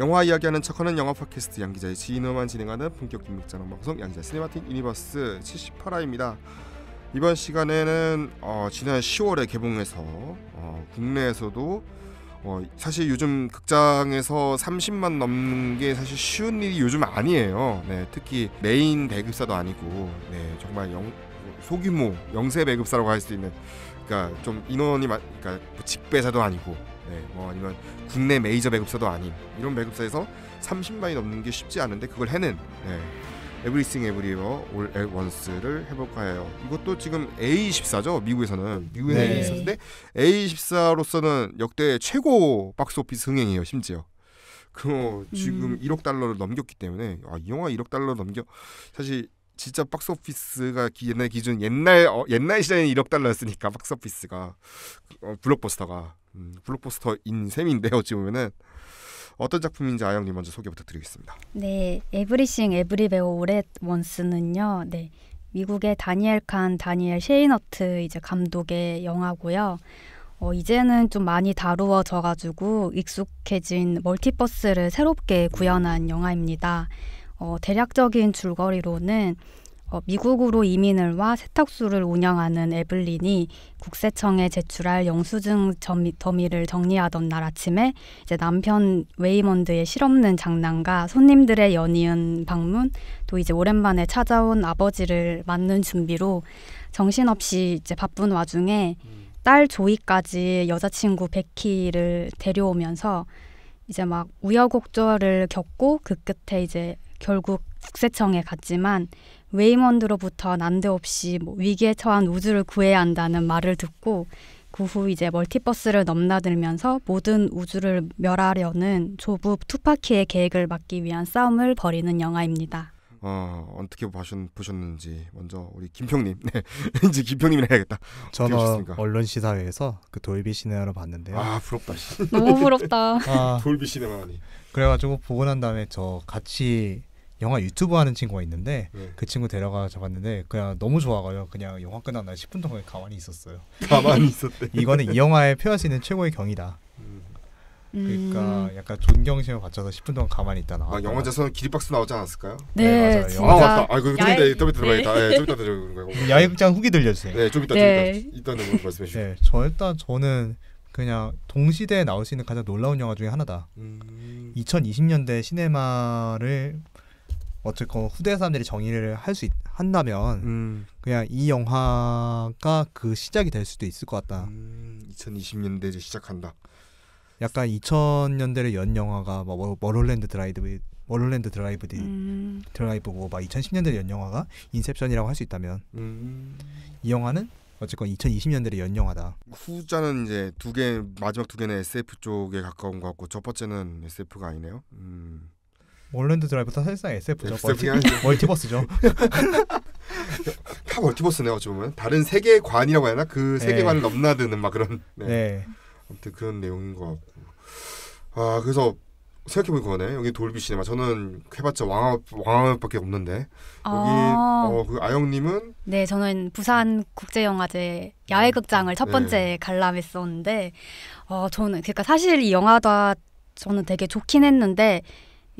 영화 이야기하는 척하는 영화 팟캐스트 양기자의 진호만 진행하는 본격 김믹자랑 방송 양기자 시네마틱 유니버스 78화입니다. 이번 시간에는 어, 지난 10월에 개봉해서 어, 국내에서도 어, 사실 요즘 극장에서 30만 넘는 게 사실 쉬운 일이 요즘 아니에요. 네, 특히 메인 배급사도 아니고 네, 정말 영, 소규모 영세 배급사라고 할 수 있는 그러니까 좀 인원이 그러니까 뭐 직배사도 아니고 네, 뭐 아니면 국내 메이저 배급사도 아닌 이런 배급사에서 30만이 넘는 게 쉽지 않은데 그걸 해낸 네, 에브리싱 에브리웨어 올앳 원스를 해볼까 해요. 이것도 지금 A24죠. 미국에서는 미국에는 네. a 2 4데 A24로서는 역대 최고 박스오피스 흥행이에요. 심지어. 그 뭐 지금 음. 1억 달러를 넘겼기 때문에 아, 이 영화 1억 달러 넘겨 사실 진짜 박스오피스가 옛날 기준 옛날 어, 옛날 시장에 1억 달러였으니까 박스오피스가 어, 블록버스터가 음, 블록버스터인 셈인데 어찌 보면은 어떤 작품인지 아영님 먼저 소개 부탁드리겠습니다. 네, 에브리싱 에브리베어 오렛 원스는요. 네, 미국의 다니엘 칸, 다니엘 셰이너트 이제 감독의 영화고요. 어, 이제는 좀 많이 다루어져가지고 익숙해진 멀티버스를 새롭게 구현한 영화입니다. 어, 대략적인 줄거리로는 어, 미국으로 이민을 와 세탁소를 운영하는 에블린이 국세청에 제출할 영수증 더미를 정리하던 날 아침에 이제 남편 웨이먼드의 실없는 장난과 손님들의 연이은 방문 또 이제 오랜만에 찾아온 아버지를 맞는 준비로 정신없이 이제 바쁜 와중에 딸 조이까지 여자친구 베키를 데려오면서 이제 막 우여곡절을 겪고 그 끝에 이제 결국 국세청에 갔지만 웨이먼드로부터 난데없이 뭐 위기에 처한 우주를 구해야 한다는 말을 듣고 그 후 이제 멀티버스를 넘나들면서 모든 우주를 멸하려는 조부 투파키의 계획을 막기 위한 싸움을 벌이는 영화입니다. 어, 어떻게 보셨, 보셨는지 먼저 우리 김평님 네. 이제 김평님이 해야겠다. 저는 언론 시사회에서 그 돌비 시네마를 봤는데요. 아 부럽다. 너무 부럽다. 아, 돌비 시네마니. 그래가지고 보고 난 다음에 저 같이 영화 유튜브 하는 친구가 있는데 네. 그 친구 데려가 잡았는데 그냥 너무 좋아가요. 그냥 영화 끝난 나 10분 동안 가만히 있었어요. 가만히 있었대. 이거는 이 영화에 표할 수 있는 최고의 경이다. 음. 그러니까 음. 약간 존경심을 갖쳐서 10분 동안 가만히 있다 나 아, 영화제에서 기립박스 나오지 않았을까요? 네, 네 맞아요. 영화... 아 맞다. 아 그, 야외... 좀 이따 좀 이따 들어가겠다. 네. 아, 예, 좀 이따 들어가요. 야외극장 후기 들려주세요. 네, 좀 이따 네. 좀 이따 네. 이따는 말씀해 주세요. 네, 저 일단 저는 그냥 동시대에 나올 수 있는 가장 놀라운 영화 중에 하나다. 음... 2020년대 시네마를 어쨌건 후대 사람들이 정의를 할수 한다면 음. 그냥 이 영화가 그 시작이 될 수도 있을 것 같다. 음, 2020년대를 시작한다. 약간 2000년대를 연 영화가 뭐 머롤랜드 드라이브 머롤랜드 드라이브 음. 드라이브고 막 2010년대 를연 영화가 인셉션이라고 할 수 있다면 음. 이 영화는 어쨌건 2020년대를 연 영화다. 후자는 이제 두 개 마지막 두 개는 SF 쪽에 가까운 것 같고 첫 번째는 SF가 아니네요. 음. 몰랜드 드라이브도 사실상 SF죠. 멀티, 멀티버스죠. 다 멀티버스네요. 어찌 보면 다른 세계 관이라고 해야 하나 그 네. 세계관을 네. 넘나드는 막 그런. 네. 네. 아무튼 그런 내용인 것 같고. 아 그래서 생각해보니 그러네. 여기 돌비 시네마. 저는 해봤자 왕왕밖에 없는데. 아. 여기 어, 그 아영님은? 네, 저는 부산국제영화제 야외극장을 첫 네. 번째 네. 관람했었는데, 어, 저는, 그러니까 사실 이 영화가 저는 되게 좋긴 했는데,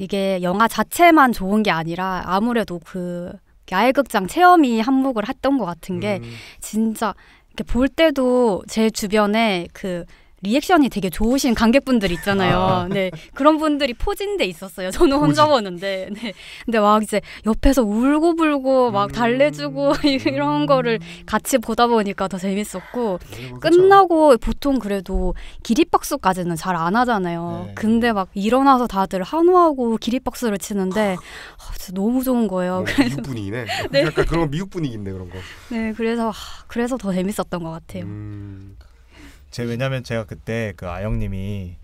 이게 영화 자체만 좋은 게 아니라 아무래도 그 야외극장 체험이 한몫을 했던 것 같은 게 음. 진짜 이렇게 볼 때도 제 주변에 그 리액션이 되게 좋으신 관객분들 있잖아요. 아. 네 그런 분들이 포진돼 있었어요. 저는 혼자 오지. 보는데, 네. 근데 막 이제 옆에서 울고불고 막 음. 달래주고 이런 거를 같이 보다 보니까 더 재밌었고 음, 끝나고 보통 그래도 기립박수까지는 잘 안 하잖아요. 네. 근데 막 일어나서 다들 한호하고 기립박수를 치는데 아. 아, 진짜 너무 좋은 거예요. 어, 그래서 미국 분위기네. 네. 약간 그런 미국 분위기인데 그런 거. 네 그래서 그래서 더 재밌었던 것 같아요. 음. 제 왜냐면 제가 그때 그 아영님이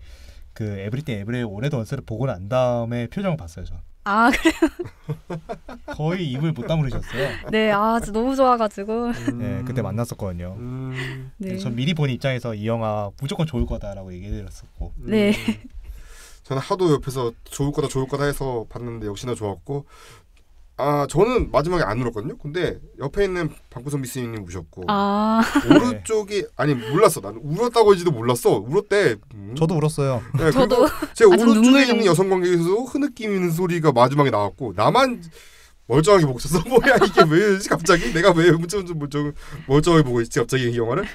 그 에브리띵 에브리 올해도 원스를 보고 난 다음에 표정을 봤어요 저. 아 그래요? 거의 입을 못 다물으셨어요. 네, 아 너무 좋아가지고. 음. 네, 그때 만났었거든요. 음. 네. 전 미리 본 입장에서 이 영화 무조건 좋을 거다라고 얘기해드렸었고. 네. 음. 저는 하도 옆에서 좋을 거다 좋을 거다 해서 봤는데 역시나 좋았고 아 저는 마지막에 안 울었거든요. 근데 옆에 있는 박구선 미스님 우셨고 아. 오른쪽이 아니 몰랐어. 난 울었다고 할지도 몰랐어. 울었대. 음. 저도 울었어요. 네, 저도 제 오른쪽에 눈물... 있는 여성 관객에서도 흐느낌 있는 소리가 마지막에 나왔고 나만 멀쩡하게 보고 있었어. 뭐야 이게 왜지 갑자기 내가 왜 무슨 멀쩡 멀쩡하게 보고 있지 갑자기 이 영화를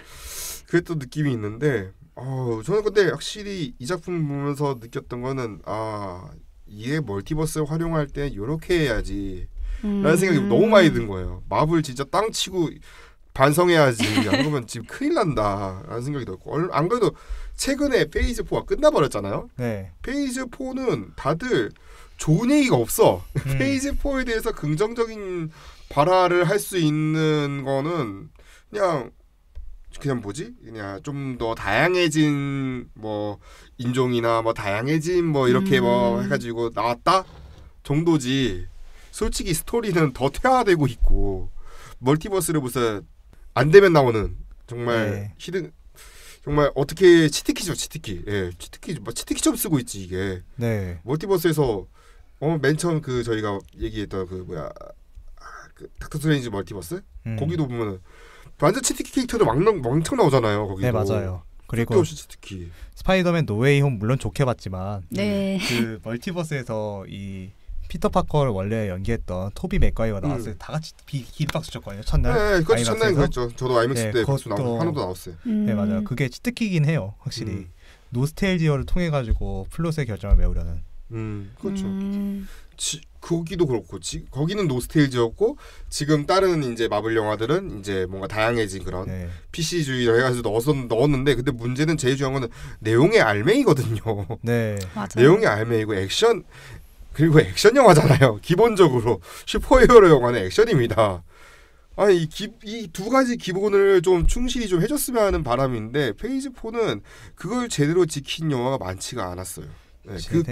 그랬던 느낌이 있는데 어, 저는 근데 확실히 이 작품 보면서 느꼈던 거는 아 이게 멀티버스 활용할 때 이렇게 해야지 라는 생각이 음. 너무 많이 든 거예요. 마블 진짜 땅 치고 반성해야지. 안 그러면 지금 큰일 난다. 라는 생각이 들었고. 안 그래도 최근에 페이즈 4가 끝나버렸잖아요. 네. 페이즈 4는 다들 좋은 얘기가 없어. 음. 페이즈 4에 대해서 긍정적인 발화를 할 수 있는 거는 그냥 그냥 뭐지? 그냥 좀 더 다양해진 뭐 인종이나 뭐 다양해진 뭐 이렇게 뭐 음. 뭐 해가지고 나왔다 정도지. 솔직히 스토리는 더 태화되고 있고 멀티버스를 무슨 안 되면 나오는 정말 네. 히든 정말 어떻게 치트키죠 치트키 예 치트키 뭐 치트키좀 쓰고 있지 이게 네. 멀티버스에서 어맨 처음 그 저희가 얘기했던 그 뭐야 아, 그 닥터 스레인지 멀티버스 음. 거기도 보면 완전 치트키 캐릭터들 왕랑 왕창 나오잖아요 거기도 네 맞아요 그리고 치트키 스파이더맨 노웨이 홈 물론 좋게 봤지만 네. 그 멀티버스에서 이 피터 파커를 원래 연기했던 토비 맥과이가 음. 나왔을 때다 같이 비, 박수 쳤거든요 첫날. 네, 그 첫날 그랬죠. 저도 아이맥스 네, 때 박수 나오 한우도 나왔어요. 음. 네, 맞아요. 그게 치트키긴 해요, 확실히. 음. 노스텔지어를 통해 가지고 플롯의 결정을 메우려는. 음, 그렇죠. 음. 지, 거기도 그렇고 지, 거기는 노스테지였고 지금 다른 이제 마블 영화들은 이제 뭔가 다양해진 그런 네. PC주의라 해가지고 넣어 넣었는데 근데 문제는 제일 중요한 거는 내용의 알맹이거든요. 네, 맞아요. 내용의 알맹이고 액션 그리고 액션 영화잖아요. 기본적으로 슈퍼히어로 영화는 액션입니다. 아니 이두 가지 기본을 좀 충실히 좀 해줬으면 하는 바람인데 페이지 4는 그걸 제대로 지킨 영화가 많지가 않았어요. 네, 그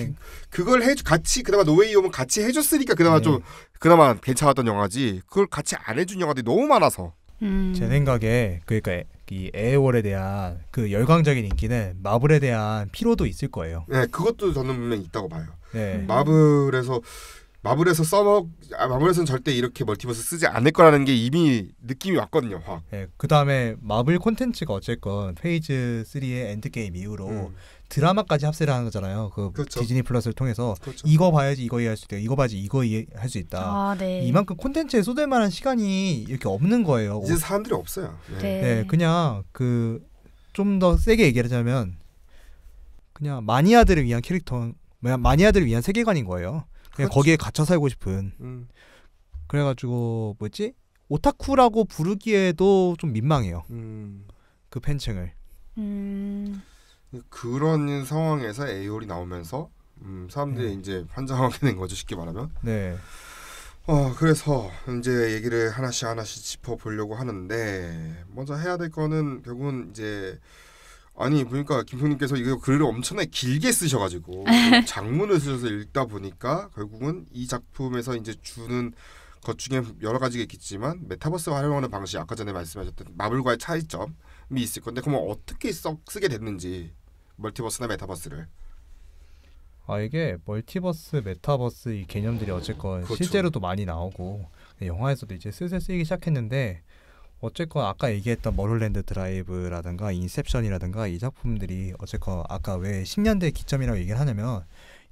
그걸 해 같이 그나마 노웨이 오면 같이 해줬으니까 그나마 네. 좀 그나마 괜찮았던 영화지 그걸 같이 안 해준 영화들이 너무 많아서 음. 제 생각에 그러니까 이 에어월에 대한 그 열광적인 인기는 마블에 대한 피로도 있을 거예요. 네, 그것도 저는 분명 있다고 봐요. 네. 마블에서 마블에서 써먹 아, 마블에서는 절대 이렇게 멀티버스 쓰지 않을 거라는 게 이미 느낌이 왔거든요. 확. 네, 그 다음에 마블 콘텐츠가 어쨌건 페이즈 3의 엔드게임 이후로 음. 드라마까지 합세를 하는 거잖아요. 그 그렇죠. 디즈니 플러스를 통해서 그렇죠. 이거 봐야지 이거 이해할 수 있다. 이거 봐야지 이거 이해할 수 있다. 아, 네. 이만큼 콘텐츠에 쏟을 만한 시간이 이렇게 없는 거예요. 이제 사람들이 없어요. 네, 네, 네 그냥 그 좀 더 세게 얘기하자면 그냥 마니아들을 위한 캐릭터 마니아들을 위한 세계관인 거예요. 그냥 그렇지. 거기에 갇혀 살고 싶은. 음. 그래가지고 뭐지 오타쿠라고 부르기에도 좀 민망해요. 음. 그 팬층을. 음. 그런 상황에서 에이올이 나오면서 음, 사람들이 네. 이제 환장하게 된 거죠 쉽게 말하면. 네. 어 그래서 이제 얘기를 하나씩 하나씩 짚어보려고 하는데 먼저 해야 될 거는 결국은 이제 아니 보니까 그러니까 김평님께서 이거 글을 엄청나게 길게 쓰셔가지고 네. 장문을 쓰셔서 읽다 보니까 결국은 이 작품에서 이제 주는 것 중에 여러 가지가 있겠지만 메타버스 활용하는 방식 아까 전에 말씀하셨던 마블과의 차이점이 있을 건데 그러면 어떻게 써, 쓰게 됐는지 멀티버스나 메타버스를 아 이게 멀티버스 메타버스 이 개념들이 어쨌건 그렇죠. 실제로도 많이 나오고 영화에서도 이제 슬슬 쓰이기 시작했는데 어쨌건 아까 얘기했던 머롤랜드 드라이브라든가 인셉션이라든가 이 작품들이 어쨌건 아까 왜 10년대 기점이라고 얘기를 하냐면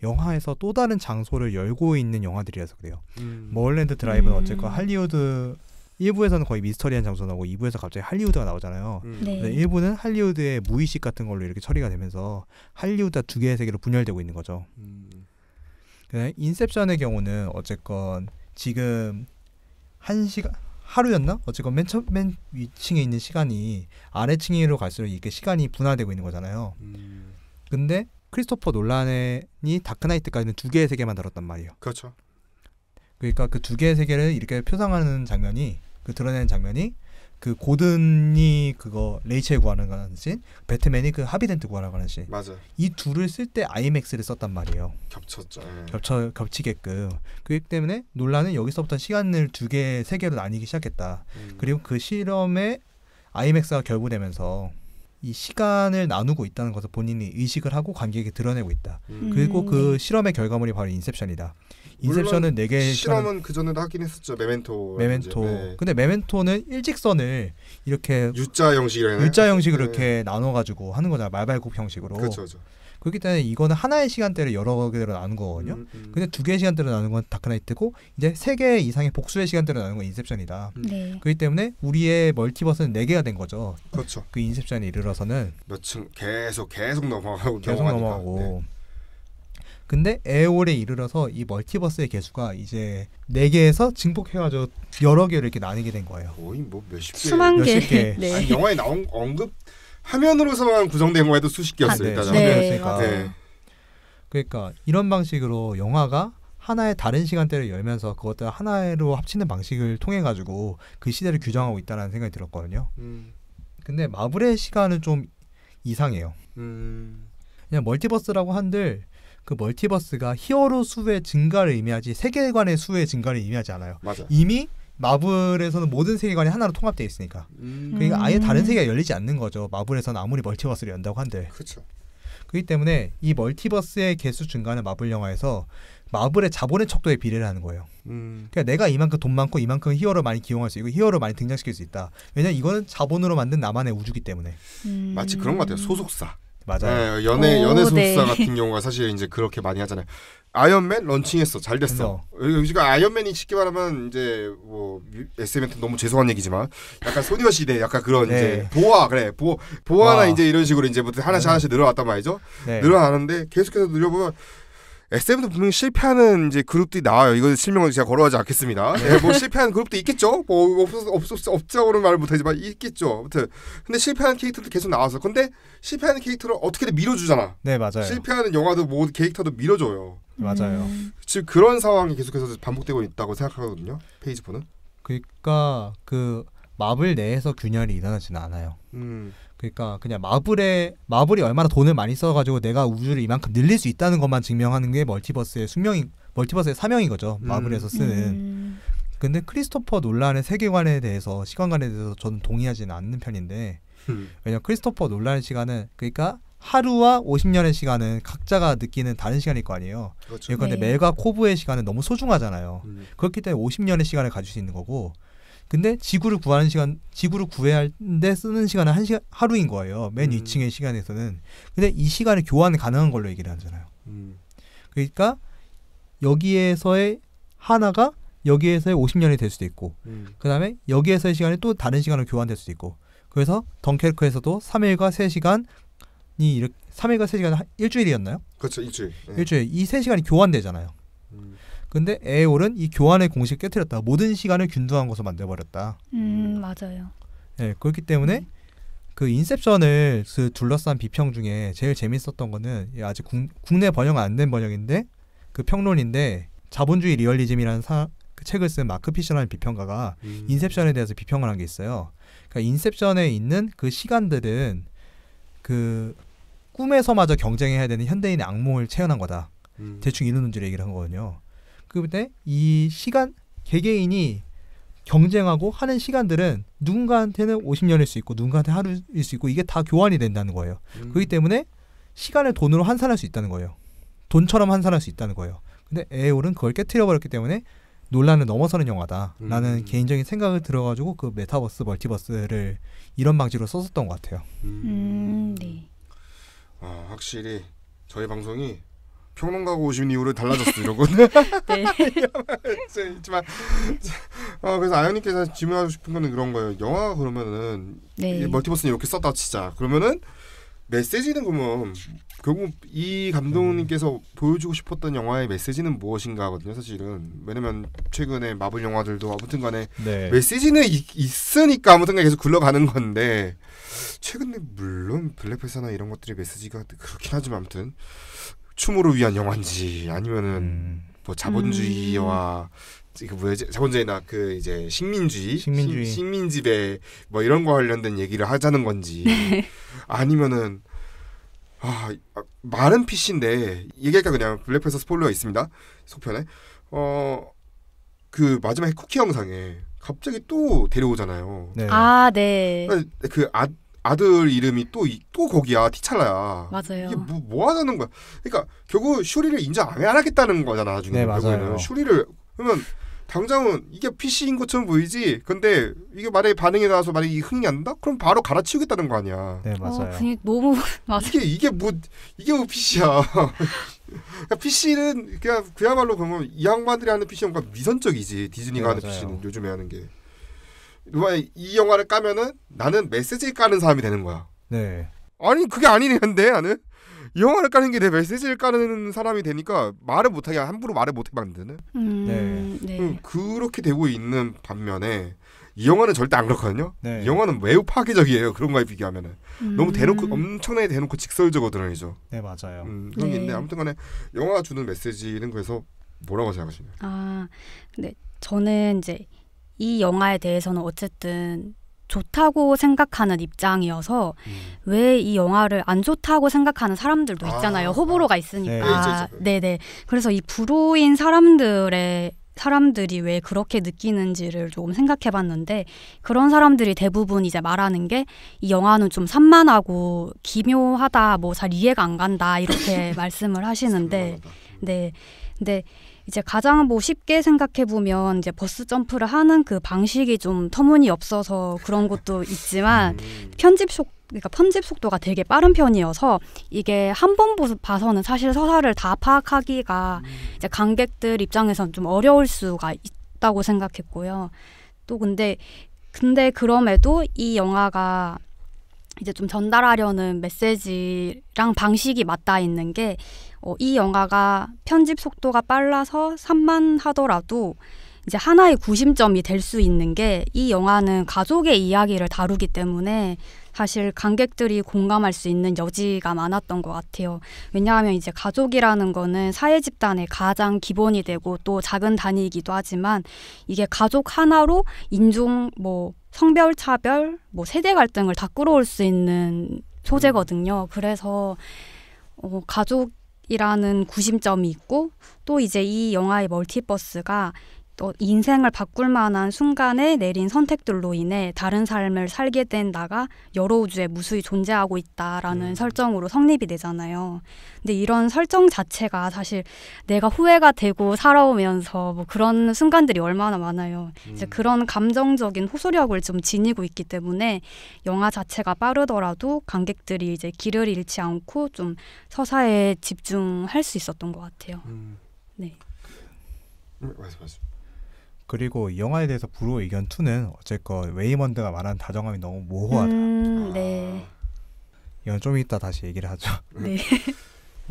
영화에서 또 다른 장소를 열고 있는 영화들이라서 그래요. 음. 머롤랜드 드라이브는 음. 어쨌건 할리우드 1부에서는 거의 미스터리한 장소 나오고 2부에서 갑자기 할리우드가 나오잖아요. 음. 네. 1부는 할리우드의 무의식 같은 걸로 이렇게 처리가 되면서 할리우드가 두 개의 세계로 분열되고 있는 거죠. 음. 인셉션의 경우는 어쨌건 지금 한 시간 하루였나? 어쨌건 맨, 처, 맨 위층에 있는 시간이 아래층으로 갈수록 이렇게 시간이 분화되고 있는 거잖아요. 음. 근데 크리스토퍼 논란이 다크나이트까지는 두 개의 세계만 다뤘단 말이에요. 그렇죠. 그러니까 그 두 개의 세계를 이렇게 표상하는 장면이 그 드러내는 장면이 그 고든이 그거 레이첼 구하는 거는 씬, 배트맨이 그 하비덴트 구하는 가는 씬. 맞아. 이 둘을 쓸 때 아이맥스를 썼단 말이에요. 겹쳤죠. 예. 겹쳐 겹치게끔. 그렇기 때문에 논란은 여기서부터 시간을 두 개, 세 개로 나뉘기 시작했다. 음. 그리고 그 실험에 아이맥스가 결부되면서 이 시간을 나누고 있다는 것을 본인이 의식을 하고 관객에게 드러내고 있다. 음. 그리고 그 음. 실험의 결과물이 바로 인셉션이다. 인셉션은 네개 실험은 그 전에도 하긴 했었죠. 메멘토. 메멘토. 네. 근데 메멘토는 일직선을 이렇게 U자 형식이라 U자 형식으로 네. 이렇게 나눠 가지고 하는 거잖아. 말발굽 형식으로. 그렇죠. 그렇죠. 그렇기 때문에 이거는 하나의 시간대를 여러 개로 나눈 거거든요. 음, 음. 근데 두 개의 시간대로 나눈 건 다크나이트고 이제 세 개 이상의 복수의 시간대로 나눈 건 인셉션이다. 음. 네. 그렇기 때문에 우리의 멀티버스는 네 개가 된 거죠. 그렇죠. 그 인셉션에 이르러서는 몇층 계속 계속 넘어가고 계속 넘어가고 네. 근데 에올에 이르러서 이 멀티버스의 개수가 이제 네 개에서 증폭해가지고 여러 개로 이렇게 나뉘게 된 거예요. 거의 뭐 몇십 개, 수만 개. 몇십 개. 네. 아니, 영화에 나온 언급 화면으로서만 구성된 거에도 수십 개였습니 아, 네. 네. 네. 그러니까 이런 방식으로 영화가 하나의 다른 시간대를 열면서 그것들 하나로 합치는 방식을 통해 가지고 그 시대를 규정하고 있다라는 생각이 들었거든요. 음. 근데 마블의 시간은 좀 이상해요. 음. 그냥 멀티버스라고 한들 그 멀티버스가 히어로 수의 증가를 의미하지 세계관의 수의 증가를 의미하지 않아요. 맞아. 이미 마블에서는 모든 세계관이 하나로 통합되어 있으니까. 음. 그러니까 아예 음. 다른 세계가 열리지 않는 거죠. 마블에서는 아무리 멀티버스를 연다고 한데. 그렇죠. 그렇기 때문에 이 멀티버스의 개수 증가는 마블 영화에서 마블의 자본의 척도에 비례를 하는 거예요. 음. 그러니까 내가 이만큼 돈 많고 이만큼 히어로 많이 기용할 수 있고 히어로 많이 등장시킬 수 있다. 왜냐 면 이거는 자본으로 만든 나만의 우주기 때문에. 음. 마치 그런 것 같아요. 소속사. 맞아요. 네, 연애 오, 연애 소속사 네. 같은 경우가 사실 이제 그렇게 많이 하잖아요. 아이언맨 런칭했어. 잘 됐어. 여기 아이언맨이 쉽게 말하면 이제 뭐 SM한테 너무 죄송한 얘기지만 약간 소녀 시대 약간 그런 네. 이제 보아 그래. 보 보아나 와. 아. 이제 이런 식으로 이제 뭐 하나씩 네. 하나씩 늘어났단 말이죠. 네. 늘어나는데 계속해서 늘려보면 SM도 분명히 실패하는 이제 그룹들이 나와요. 이건 실명을 제가 거론하지 않겠습니다. 네, 네 뭐 실패하는 그룹도 있겠죠. 뭐 없어 없 없자고는 말 못하지만 있겠죠. 아무튼 근데 실패하는 캐릭터도 계속 나와서 근데 실패하는 캐릭터를 어떻게든 밀어주잖아. 네 맞아요. 실패하는 영화도 뭐 캐릭터도 밀어줘요. 네, 맞아요. 음. 지금 그런 상황이 계속해서 반복되고 있다고 생각하거든요. 페이지 보는. 그러니까 그 마블 내에서 균열이 일어나지는 않아요. 음. 그러니까 그냥 마블에 마블이 얼마나 돈을 많이 써가지고 내가 우주를 이만큼 늘릴 수 있다는 것만 증명하는 게 멀티버스의 숙명이 멀티버스의 사명인 거죠 음. 마블에서 쓰는. 음. 근데 크리스토퍼 논란의 세계관에 대해서 시간관에 대해서 저는 동의하지는 않는 편인데 음. 왜냐 크리스토퍼 논란의 시간은 그러니까 하루와 50년의 시간은 각자가 느끼는 다른 시간일 거 아니에요. 그렇죠. 그런데 네. 멜과 코브의 시간은 너무 소중하잖아요. 음. 그렇기 때문에 50년의 시간을 가질 수 있는 거고 근데 지구를 구하는 시간, 지구를 구해야하는데 쓰는 시간은 한 시간 하루인 거예요. 맨 음. 2층의 시간에서는. 근데 이시간을교환 가능한 걸로 얘기를 하잖아요. 음. 그러니까 여기에서의 하나가 여기에서의 50년이 될 수도 있고, 음. 그 다음에 여기에서의 시간이 또 다른 시간으로 교환될 수도 있고, 그래서 덩케르크에서도 3일과 3시간이 이렇게 3일과 3시간 일주일이었나요? 그렇죠. 일주일. 네. 일주일. 이 3시간이 교환되잖아요. 음. 근데 에올은 이 교환의 공식을 깨뜨렸다. 모든 시간을 균등한 것으로 만들어버렸다. 음, 음. 맞아요. 예, 네, 그렇기 때문에 음. 그 인셉션을 그 둘러싼 비평 중에 제일 재밌었던 거는 아직 국, 내 번역 안 된 번역인데 그 평론인데 자본주의 리얼리즘이라는 사, 그 책을 쓴 마크 피셔라는 비평가가 음. 인셉션에 대해서 비평을 한 게 있어요. 그러니까 인셉션에 있는 그 시간들은 그 꿈에서마저 경쟁해야 되는 현대인의 악몽을 체현한 거다. 음. 대충 이런 논지를 얘기를 한 거거든요. 그런데 이 시간 개개인이 경쟁하고 하는 시간들은 누군가한테는 50년일 수 있고 누군가한테 하루일 수 있고 이게 다 교환이 된다는 거예요. 음. 그렇기 때문에 시간을 돈으로 환산할 수 있다는 거예요. 돈처럼 환산할 수 있다는 거예요. 근데 에올은 그걸 깨뜨려 버렸기 때문에 논란을 넘어서는 영화다라는 음. 개인적인 생각을 들어가지고 그 메타버스 멀티버스를 이런 방식으로 썼었던 것 같아요. 음. 음 네. 아, 확실히 저희 방송이 평론가고 오신 이후로 달라졌어 이러고. 네. 네. 있지만 어, 그래서 아연님께서 질문하고 싶은 거는 그런 거예요. 영화 그러면은 네. 멀티버스는 이렇게 썼다 치자. 그러면은 메시지는 그러면 결국 이 감독님께서 보여주고 싶었던 영화의 메시지는 무엇인가거든요 사실은 왜냐면 최근에 마블 영화들도 아무튼간에 네. 메시지는 이, 있으니까 아무튼간에 계속 굴러가는 건데 최근에 물론 블랙팬서나 이런 것들이 메시지가 그렇긴 하지만 아무튼 춤으로 위한 영화인지 아니면은 음. 뭐 자본주의와 이거 음. 그 뭐지 자본주의나 그 이제 식민주의, 식민주의. 시, 식민지배 뭐 이런 거 관련된 얘기를 하자는 건지 네. 아니면은 아 말은 아, PC인데 얘기할까 그냥 블랙팬서 스포일러가 있습니다 속편에어 그 마지막에 쿠키 영상에 갑자기 또 데려오잖아요. 네. 아 네. 그 아, 그 아들 이름이 또, 또 거기야. 티찰라야. 맞아요. 이게 뭐, 뭐 하자는 거야. 그러니까 결국 슈리를 인정 안 하겠다는 거잖아, 나중에. 네, 맞아요. 슈리를. 그러면 당장은 이게 PC인 것처럼 보이지. 근데 이게 만약에 반응이 나와서 만약에 이 흥이 안 난다? 그럼 바로 갈아치우겠다는 거 아니야. 네, 어, 맞아요. 어, 너무 맞아. 이게 이게 뭐 이게 뭐 PC야. 그러 그러니까 PC는 그냥 그야말로 보면이 양반들이 하는 PC는 뭔가 미선적이지. 디즈니가 네, 하는 맞아 PC는 요즘에 하는 게. 이 영화를 까면은 나는 메시지 까는 사람이 되는 거야. 네. 아니 그게 아니는데 나는 이 영화를 까는 게 내 메시지를 까는 사람이 되니까 말을 못하게 함부로 말을 못해 만드는. 음, 네. 네. 음, 그렇게 되고 있는 반면에 이 영화는 절대 안 그렇거든요. 네. 이 영화는 매우 파괴적이에요. 그런 거에 비교하면은 음. 너무 대놓고 엄청나게 대놓고 직설적이거든요. 네 맞아요. 음, 그런 네. 게 있는데 네. 아무튼간에 영화 주는 메시지는 그래서 뭐라고 생각하시나요? 아, 네 저는 이제 이 영화에 대해서는 어쨌든 좋다고 생각하는 입장이어서 음. 왜이 영화를 안 좋다고 생각하는 사람들도 아, 있잖아요. 아, 호불호가 있으니까. 네, 네. 그래서 이 불호인 사람들의 사람들이 왜 그렇게 느끼는지를 조금 생각해 봤는데 그런 사람들이 대부분 이제 말하는 게 이 영화는 좀 산만하고 기묘하다 뭐 잘 이해가 안 간다 이렇게 말씀을 하시는데 산만하다. 네. 근데 이제 가장 뭐 쉽게 생각해 보면 이제 버스 점프를 하는 그 방식이 좀 터무니 없어서 그런 것도 있지만 음. 편집 속 그러니까 편집 속도가 되게 빠른 편이어서 이게 한 번 봐서는 사실 서사를 다 파악하기가 음. 이제 관객들 입장에선 좀 어려울 수가 있다고 생각했고요. 또 근데 근데 그럼에도 이 영화가 이제 좀 전달하려는 메시지랑 방식이 맞닿아 있는 게 어, 이 영화가 편집 속도가 빨라서 산만하더라도 이제 하나의 구심점이 될 수 있는 게 이 영화는 가족의 이야기를 다루기 때문에 사실 관객들이 공감할 수 있는 여지가 많았던 것 같아요. 왜냐하면 이제 가족이라는 거는 사회 집단의 가장 기본이 되고 또 작은 단위이기도 하지만 이게 가족 하나로 인종, 뭐 성별 차별, 뭐 세대 갈등을 다 끌어올 수 있는 소재거든요. 그래서 어, 가족 이라는 구심점이 있고 또 이제 이 영화의 멀티버스가 또 인생을 바꿀 만한 순간에 내린 선택들로 인해 다른 삶을 살게 된 나가 여러 우주에 무수히 존재하고 있다라는 음. 설정으로 성립이 되잖아요. 근데 이런 설정 자체가 사실 내가 후회가 되고 살아오면서 뭐 그런 순간들이 얼마나 많아요. 음. 이제 그런 감정적인 호소력을 좀 지니고 있기 때문에 영화 자체가 빠르더라도 관객들이 이제 길을 잃지 않고 좀 서사에 집중할 수 있었던 것 같아요. 음. 네. 말씀하세요. 음, 그리고 이 영화에 대해서 불호 의견 2는 어쨌건 웨이먼드가 말한 다정함이 너무 모호하다. 음, 아. 네. 이건 좀 이따 다시 얘기를 하죠. 네.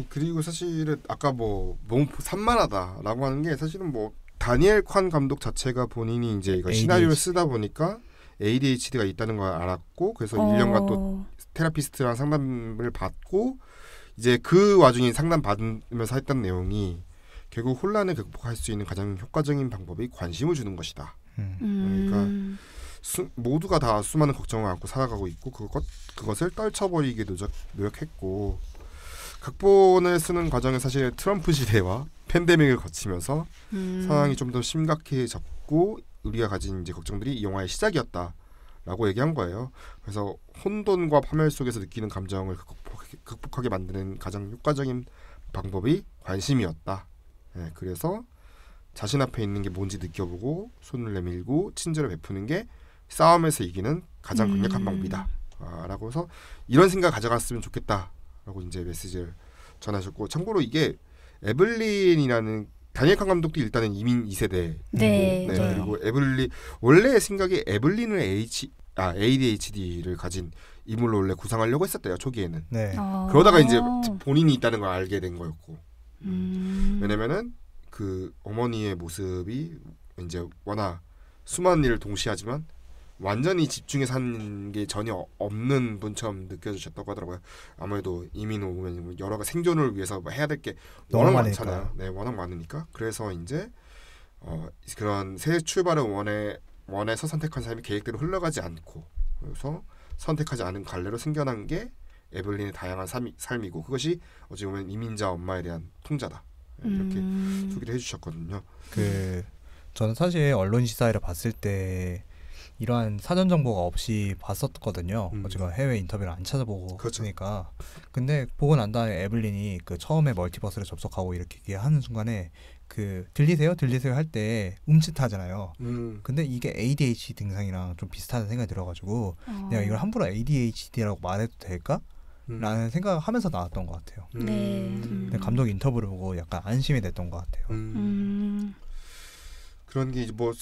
그리고 사실은 아까 뭐 너무 산만하다라고 하는 게 사실은 뭐 다니엘 콴 감독 자체가 본인이 이제 이거 ADHD. 시나리오를 쓰다 보니까 ADHD가 있다는 걸 알았고 그래서 어. 1년간 또 테라피스트랑 상담을 받고 이제 그 와중에 상담 받으면서 했던 내용이 결국 혼란을 극복할 수 있는 가장 효과적인 방법이 관심을 주는 것이다. 음. 그러니까 음. 수, 모두가 다 수많은 걱정을 안고 살아가고 있고 그것 그것을 떨쳐버리기 노력, 노력했고 극본을 쓰는 과정에 사실 트럼프 시대와 팬데믹을 거치면서 음. 상황이 좀 더 심각해졌고 우리가 가진 이제 걱정들이 이 영화의 시작이었다라고 얘기한 거예요. 그래서 혼돈과 파멸 속에서 느끼는 감정을 극복하게 만드는 가장 효과적인 방법이 관심이었다. 네, 그래서 자신 앞에 있는 게 뭔지 느껴보고 손을 내밀고 친절을 베푸는 게 싸움에서 이기는 가장 강력한 음. 방법이다. 아, 라고 해서 이런 생각 가져갔으면 좋겠다라고 이제 메시지를 전하셨고 참고로 이게 에블린이라는 다니엘 칸 감독도 일단은 이민 2세대 네, 네. 그리고 에블린 원래 생각이 에블린을 H 아 ADHD를 가진 인물로 원래 구상하려고 했었대요 초기에는 네. 아~ 그러다가 이제 본인이 있다는 걸 알게 된 거였고 음. 왜냐면은 그 어머니의 모습이 이제 워낙 수많은 일을 동시에 하지만 완전히 집중해서 하는 게 전혀 없는 분처럼 느껴지셨다고 하더라고요. 아무래도 이민호 보면 여러 가지 생존을 위해서 뭐 해야 될게 워낙 많으니까. 많잖아요. 네, 워낙 많으니까. 그래서 이제 어, 그런 새 출발을 원해 원해서 선택한 삶이 계획대로 흘러가지 않고 그래서 선택하지 않은 갈래로 생겨난 게 에블린의 다양한 삶이, 삶이고 그것이 어찌 보면 이민자 엄마에 대한 통자다 예, 이렇게 음. 소개를 해주셨거든요. 그 저는 사실 언론 시사회를 봤을 때 이러한 사전 정보가 없이 봤었거든요. 음. 제가 해외 인터뷰를 안 찾아보고 그렇죠. 니까 근데 보고 난 다음에 에블린이 그 처음에 멀티버스를 접속하고 이렇게 얘기하는 순간에 그 들리세요 들리세요 할 때움칫하잖아요 음. 근데 이게 ADHD 증상이랑 좀 비슷하다는 생각이 들어가지고 어. 아. 내가 이걸 함부로 ADHD라고 말해도 될까? 음. 라는 음. 생각을 하면서 나왔던 것 같아요. 음. 네. 음. 근데 감독 인터뷰를 보고 약간 안심이 됐던 것 같아요. 그런 게 이제 뭐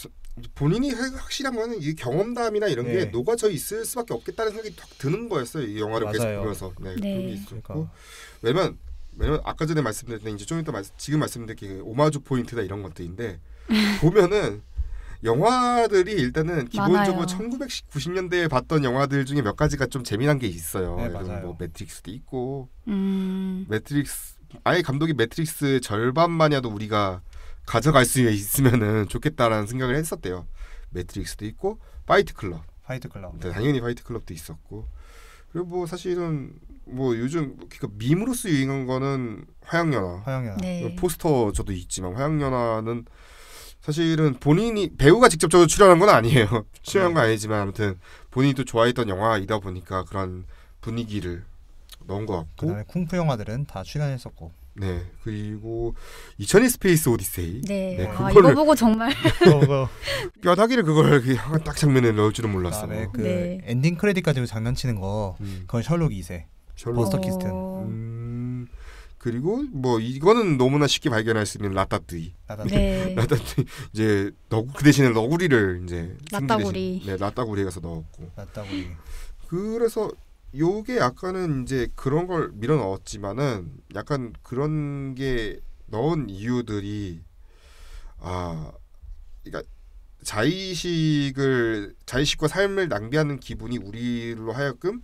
본인이 확실한 거는 이 경험담이나 이런 네. 게 녹아져 있을 수밖에 없겠다는 생각이 확 드는 거였어요. 이 영화를 맞아요. 계속 보면서. 네, 네. 그런 게 네. 있었고. 그러니까. 왜냐면 왜냐면 아까 전에 말씀드렸던 이제 좀 이따 말, 씀 지금 말씀드린 게 그 오마주 포인트다 이런 것들인데 보면은 영화들이 일단은 기본적으로 많아요. 1990년대에 봤던 영화들 중에 몇 가지가 좀 재미난 게 있어요. 네, 맞아요. 뭐 매트릭스도 있고 음. 매트릭스 아예 감독이 매트릭스 절반만이라도 우리가 가져갈 수 있으면은 좋겠다라는 생각을 했었대요. 매트릭스도 있고 파이트 클럽. 파이트 클럽. 네, 당연히 파이트 클럽도 있었고 그리고 뭐 사실은 뭐 요즘 그러니까 밈으로서 유행한 거는 화양연화. 화양연화. 네. 뭐 포스터 저도 있지만 화양연화는 사실은 본인이 배우가 직접적으로 출연한 건 아니에요. 출연한 건 네. 아니지만 아무튼 본인이 좋아했던 영화이다 보니까 그런 분위기를 넣은 것 같고 그다음에 쿵푸 영화들은 다 출연했었고 네 그리고 2002 스페이스 오디세이 네, 네 아, 이거 보고 정말 뼈다귀를 그걸 딱 장면에 넣을 줄은 몰랐어 그 네. 엔딩 크레딧까지 장난치는 거 음. 그건 셜록 2세 셜록 버스터 키스튼 어. 음. 그리고 뭐 이거는 너무나 쉽게 발견할 수 있는 라따뚜이라따뚜이 네. 네. 이제 너구 그 대신에 너구리를 이제 라따구리. 네, 라따구리 가서 넣었고. 라따구리. 그래서 요게 약간은 이제 그런 걸 밀어 넣었지만은 약간 그런 게 넣은 이유들이 아 그러니까 자의식을 자의식과 삶을 낭비하는 기분이 우리로 하여금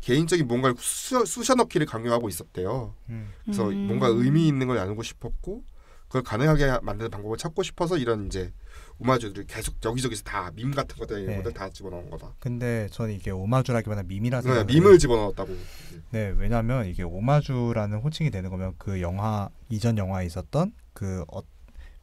개인적인 뭔가를 쑤셔, 넣기를 강요하고 있었대요. 음. 그래서 음. 뭔가 의미 있는 걸 나누고 싶었고 그걸 가능하게 만드는 방법을 찾고 싶어서 이런 이제 오마주들을 계속 여기저기서 다 밈 같은 것들 이런 네. 것들 다 집어넣은 거다. 근데 저는 이게 오마주라기보다 밈이라서 네, 밈을 집어넣었다고. 네, 왜냐하면 이게 오마주라는 호칭이 되는 거면 그 영화 이전 영화에 있었던 그 어,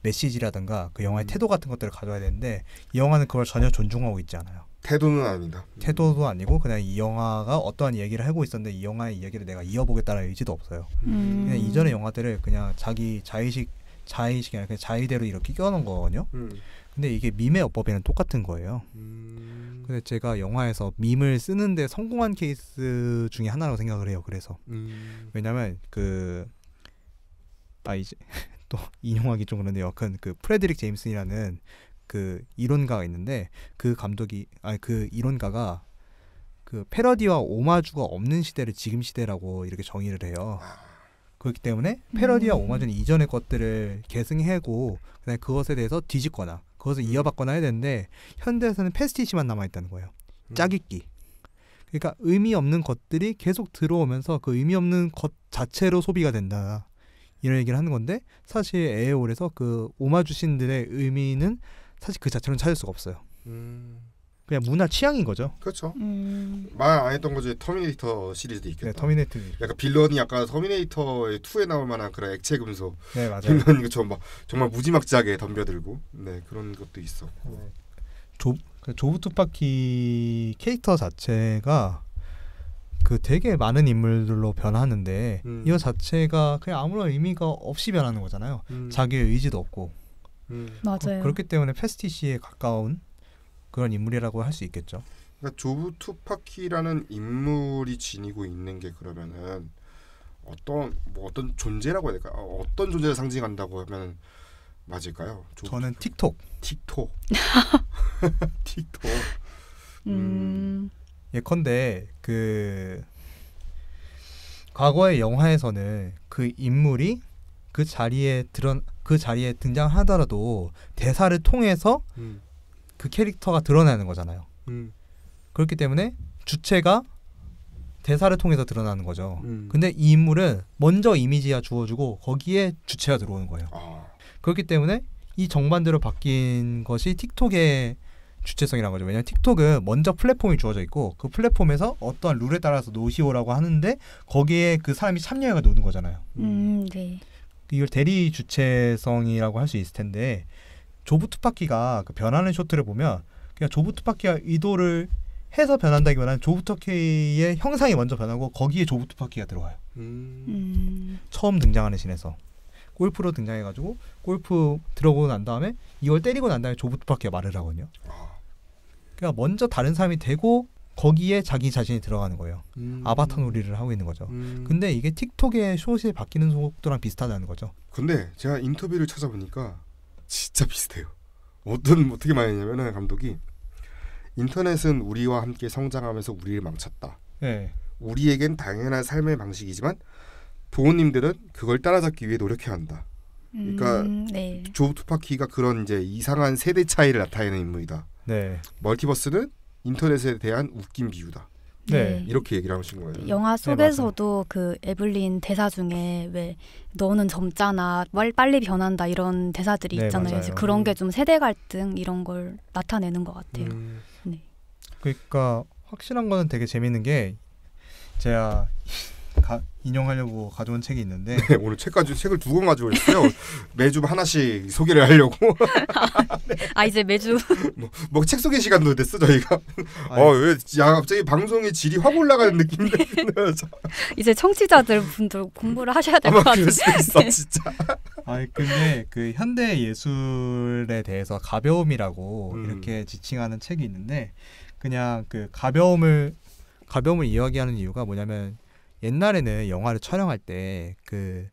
메시지라든가 그 영화의 음. 태도 같은 것들을 가져야 되는데 이 영화는 그걸 전혀 존중하고 있지 않아요. 태도는 아니다. 태도도 아니고 그냥 이 영화가 어떠한 얘기를 하고 있었는데 이 영화의 이야기를 내가 이어보겠다는 의지도 없어요. 음. 그냥 이전의 영화들을 그냥 자기 자의식 자의식이 아니라 그냥 자의대로 이렇게 끼워놓은 거거든요. 음. 근데 이게 밈의 어법에는 똑같은 거예요. 음. 근데 제가 영화에서 밈을 쓰는데 성공한 케이스 중에 하나라고 생각을 해요. 그래서 음. 왜냐면 그 아 이제 또 인용하기 좀 그런데 여그 프레드릭 제임슨이라는 그 이론가가 있는데 그 감독이 아니 그 이론가가 그 패러디와 오마주가 없는 시대를 지금 시대라고 이렇게 정의를 해요. 그렇기 때문에 패러디와 음. 오마주는 이전의 것들을 계승하고 그다음에 그것에 대해서 뒤집거나 그것을 음. 이어받거나 해야 되는데 현대에서는 패스티시만 남아 있다는 거예요. 음. 짜깁기. 그러니까 의미 없는 것들이 계속 들어오면서 그 의미 없는 것 자체로 소비가 된다. 이런 얘기를 하는 건데 사실 에에올에서 그 오마주신들의 의미는 사실 그 자체로는 찾을 수가 없어요. 음. 그냥 문화 취향인 거죠. 그렇죠. 음. 말안 했던 거지 터미네이터 시리즈도 있겠다. 네, 터미네이터. 약간 빌런이 약간 터미네이터의 2에 나올 만한 그런 액체 금속. 네, 맞아요. 빌런이 그정 정말 무지막지하게 덤벼들고 네 그런 것도 있어. 네. 조 그 조브 투파키 캐릭터 자체가 그 되게 많은 인물들로 변하는데 음. 이거 자체가 그냥 아무런 의미가 없이 변하는 거잖아요. 음. 자기의 의지도 없고. 음. 맞아요. 그렇기 때문에 페스티시에 가까운 그런 인물이라고 할 수 있겠죠. 그러니까 조부 투파키라는 인물이 지니고 있는 게 그러면은 어떤 뭐 어떤 존재라고 해야 될까 어, 어떤 존재를 상징한다고 하면 맞을까요? 저는 틱톡. 틱톡. 틱톡. 음. 음. 예컨대 그 과거의 영화에서는 그 인물이 그 자리에 드러 그 자리에 등장하더라도 대사를 통해서 음. 그 캐릭터가 드러나는 거잖아요. 음. 그렇기 때문에 주체가 대사를 통해서 드러나는 거죠. 음. 근데 이 인물은 먼저 이미지가 주어지고 거기에 주체가 들어오는 거예요. 아. 그렇기 때문에 이 정반대로 바뀐 것이 틱톡의 주체성이라는 거죠. 왜냐면 틱톡은 먼저 플랫폼이 주어져 있고 그 플랫폼에서 어떠한 룰에 따라서 노시오라고 하는데 거기에 그 사람이 참여해가 노는 거잖아요. 음, 음. 네. 이걸 대리 주체성이라고 할 수 있을 텐데 조부 투파키가 그 변하는 쇼트를 보면 그냥 조부 투파키가 의도를 해서 변한다기보다는 조부 투파키의 형상이 먼저 변하고 거기에 조부 투파키가 들어와요. 음. 처음 등장하는 신에서 골프로 등장해가지고 골프 들어오고 난 다음에 이걸 때리고 난 다음에 조부 투파키가 말을 하거든요. 아. 그러니까 먼저 다른 사람이 되고 거기에 자기 자신이 들어가는 거예요. 음. 아바타 놀이를 하고 있는 거죠. 음. 근데 이게 틱톡의 숏이 바뀌는 속도랑 비슷하다는 거죠. 근데 제가 인터뷰를 찾아보니까 진짜 비슷해요. 어떤 어떻게 말했냐면 감독이 인터넷은 우리와 함께 성장하면서 우리를 망쳤다. 네. 우리에겐 당연한 삶의 방식이지만 부모님들은 그걸 따라잡기 위해 노력해야 한다. 그러니까 음, 네. 조 투파키가 그런 이제 이상한 세대 차이를 나타내는 인물이다. 네. 멀티버스는 인터넷에 대한 웃긴 비유다. 네. 네. 이렇게 얘기를 하신 거예요. 영화 네, 속에서도 네, 그 에블린 대사 중에 왜 너는 젊잖아, 빨리 변한다 이런 대사들이 네, 있잖아요. 그래서 그런 게 좀 세대 갈등 이런 걸 나타내는 것 같아요. 음. 네. 그러니까 확실한 거는 되게 재밌는 게 제가 가, 인용하려고 가져온 책이 있는데 네, 오늘 책까지 책을 두 권 가지고 있어요. 매주 하나씩 소개를 하려고. 아 이제 매주 뭐책 뭐, 뭐 소개 시간도 됐어 저희가. 아, 예. 어왜 갑자기 방송의 질이 확 올라가는 느낌인데 이제 청취자들 분들 공부를 하셔야 될 것 같아요. 있어 진짜. 아 예, 근데 그 현대 예술에 대해서 가벼움이라고 음. 이렇게 지칭하는 책이 있는데 그냥 그 가벼움을 가벼움을 이야기하는 이유가 뭐냐면 옛날에는 영화를 촬영할 때 그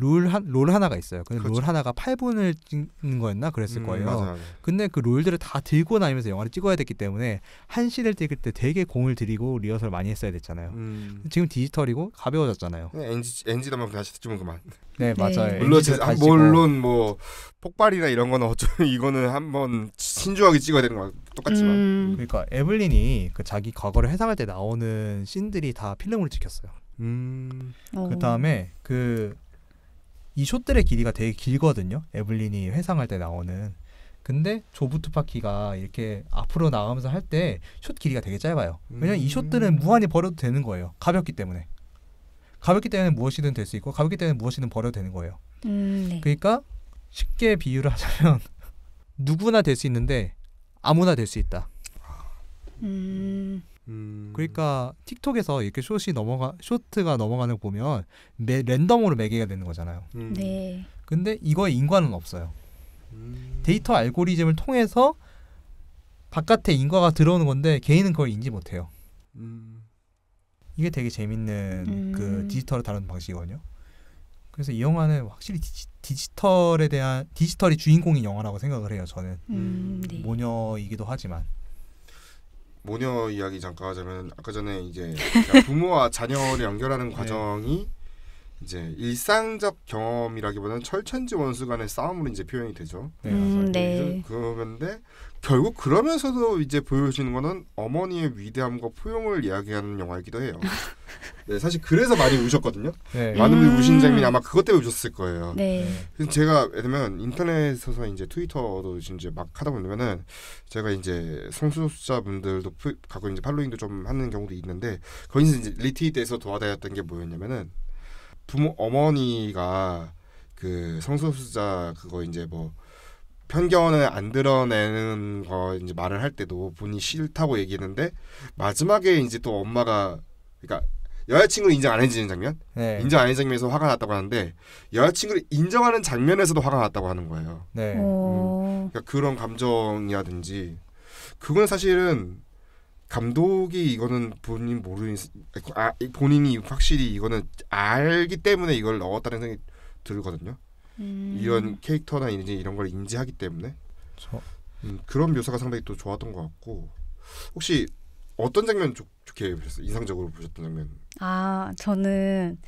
롤, 한, 하나가 있어요. 근데 그렇죠. 롤 하나가 8분을 찍는 거였나 그랬을 음, 거예요. 맞아, 맞아. 근데 그 롤들을 다 들고 다니면서 영화를 찍어야 됐기 때문에 한 시를 찍을 때 되게 공을 들이고 리허설 많이 했어야 됐잖아요. 음. 지금 디지털이고 가벼워졌잖아요. 네, 엔지 엔지 담아 다시 찍으면 그만. 네, 네, 맞아요. 물론 제, 아, 물론 뭐 폭발이나 이런 거는 어쩌 이거는 한번 신중하게 찍어야 되는 거 똑같지만. 음. 그러니까 에블린이 그 자기 과거를 회상할 때 나오는 씬들이 다 필름으로 찍혔어요. 음. 어. 그 다음에 그이 숏들의 길이가 되게 길거든요. 에블린이 회상할 때 나오는. 근데 조부투파키가 이렇게 앞으로 나가면서 할 때 숏 길이가 되게 짧아요. 왜냐면 음. 이 숏들은 무한히 버려도 되는 거예요. 가볍기 때문에. 가볍기 때문에 무엇이든 될 수 있고 가볍기 때문에 무엇이든 버려도 되는 거예요. 음, 네. 그러니까 쉽게 비유를 하자면 누구나 될 수 있는데 아무나 될 수 있다. 음. 음. 그러니까 틱톡에서 이렇게 숏이 넘어가 쇼트가 넘어가는 거 보면 매, 랜덤으로 매개가 되는 거잖아요. 음. 네. 근데 이거에 인과는 없어요. 음. 데이터 알고리즘을 통해서 바깥에 인과가 들어오는 건데 개인은 그걸 인지 못해요. 음. 이게 되게 재밌는 그 디지털을 다루는 방식이거든요. 그래서 이 영화는 확실히 디지, 털에 대한 디지털이 주인공인 영화라고 생각을 해요. 저는 네. 모녀이기도 하지만. 모녀 이야기 잠깐 하자면 아까 전에 이제 부모와 자녀를 연결하는 과정이 이제 일상적 경험이라기보다는 철천지 원수 간의 싸움으로 이제 표현이 되죠. 네. 음, 네. 그런데 결국 그러면서도 이제 보여지는 거는 어머니의 위대함과 포용을 이야기하는 영화이기도 해요. 네, 사실 그래서 많이 우셨거든요. 네. 많은 분이 음. 우신 장면이 아마 그것 때문에 우셨을 거예요. 네. 네. 그래서 제가 왜냐면 인터넷에서 이제 트위터도 이제 막 하다 보면은 제가 이제 성소수자분들도 가끔 이제 팔로잉도 좀 하는 경우도 있는데 거기서 이제 리트윗에서 도와다녔던 게 뭐였냐면은 부모 어머니가 그 성소수자 그거 이제 뭐 편견을 안 드러내는 거 이제 말을 할 때도 본인 싫다고 얘기했는데 마지막에 이제 또 엄마가 그러니까 여자친구를 인정 안 해주는 장면 네. 인정 안 해주는 장면에서 화가 났다고 하는데 여자친구를 인정하는 장면에서도 화가 났다고 하는 거예요 네. 음, 어. 그러니까 그런 감정이라든지 그건 사실은 감독이 이거는 본인 모르는 아, 본인이 확실히 이거는 알기 때문에 이걸 넣었다는 생각이 들거든요. 음. 이런 캐릭터나 이제 이런 걸 인지하기 때문에 저... 음, 그런 묘사가 상당히 또 좋았던 것 같고 혹시 어떤 장면 좋, 게 보셨어요? 인상적으로 보셨던 장면? 아 저는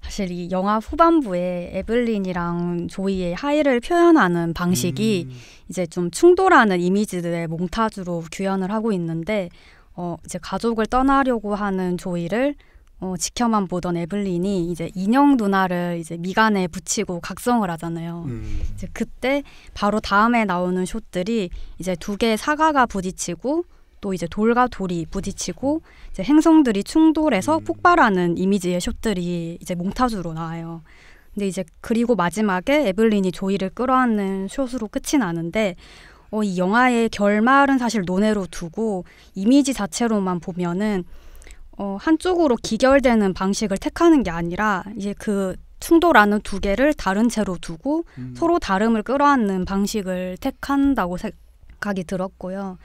사실 이 영화 후반부에 에블린이랑 조이의 하이를 표현하는 방식이 음. 이제 좀 충돌하는 이미지들의 몽타주로 규현을 하고 있는데 어, 이제 가족을 떠나려고 하는 조이를 어, 지켜만 보던 에블린이 이제 인형 누나를 이제 미간에 붙이고 각성을 하잖아요. 음. 이제 그때 바로 다음에 나오는 숏들이 이제 두 개의 사과가 부딪히고 또 이제 돌과 돌이 부딪히고 이제 행성들이 충돌해서 음. 폭발하는 이미지의 숏들이 이제 몽타주로 나와요. 근데 이제 그리고 마지막에 에블린이 조이를 끌어안는 숏으로 끝이 나는데 어, 이 영화의 결말은 사실 논외로 두고 이미지 자체로만 보면은 어, 한쪽으로 기결되는 방식을 택하는 게 아니라 이제 그 충돌하는 두 개를 다른 채로 두고 음. 서로 다름을 끌어안는 방식을 택한다고 생각이 들었고요.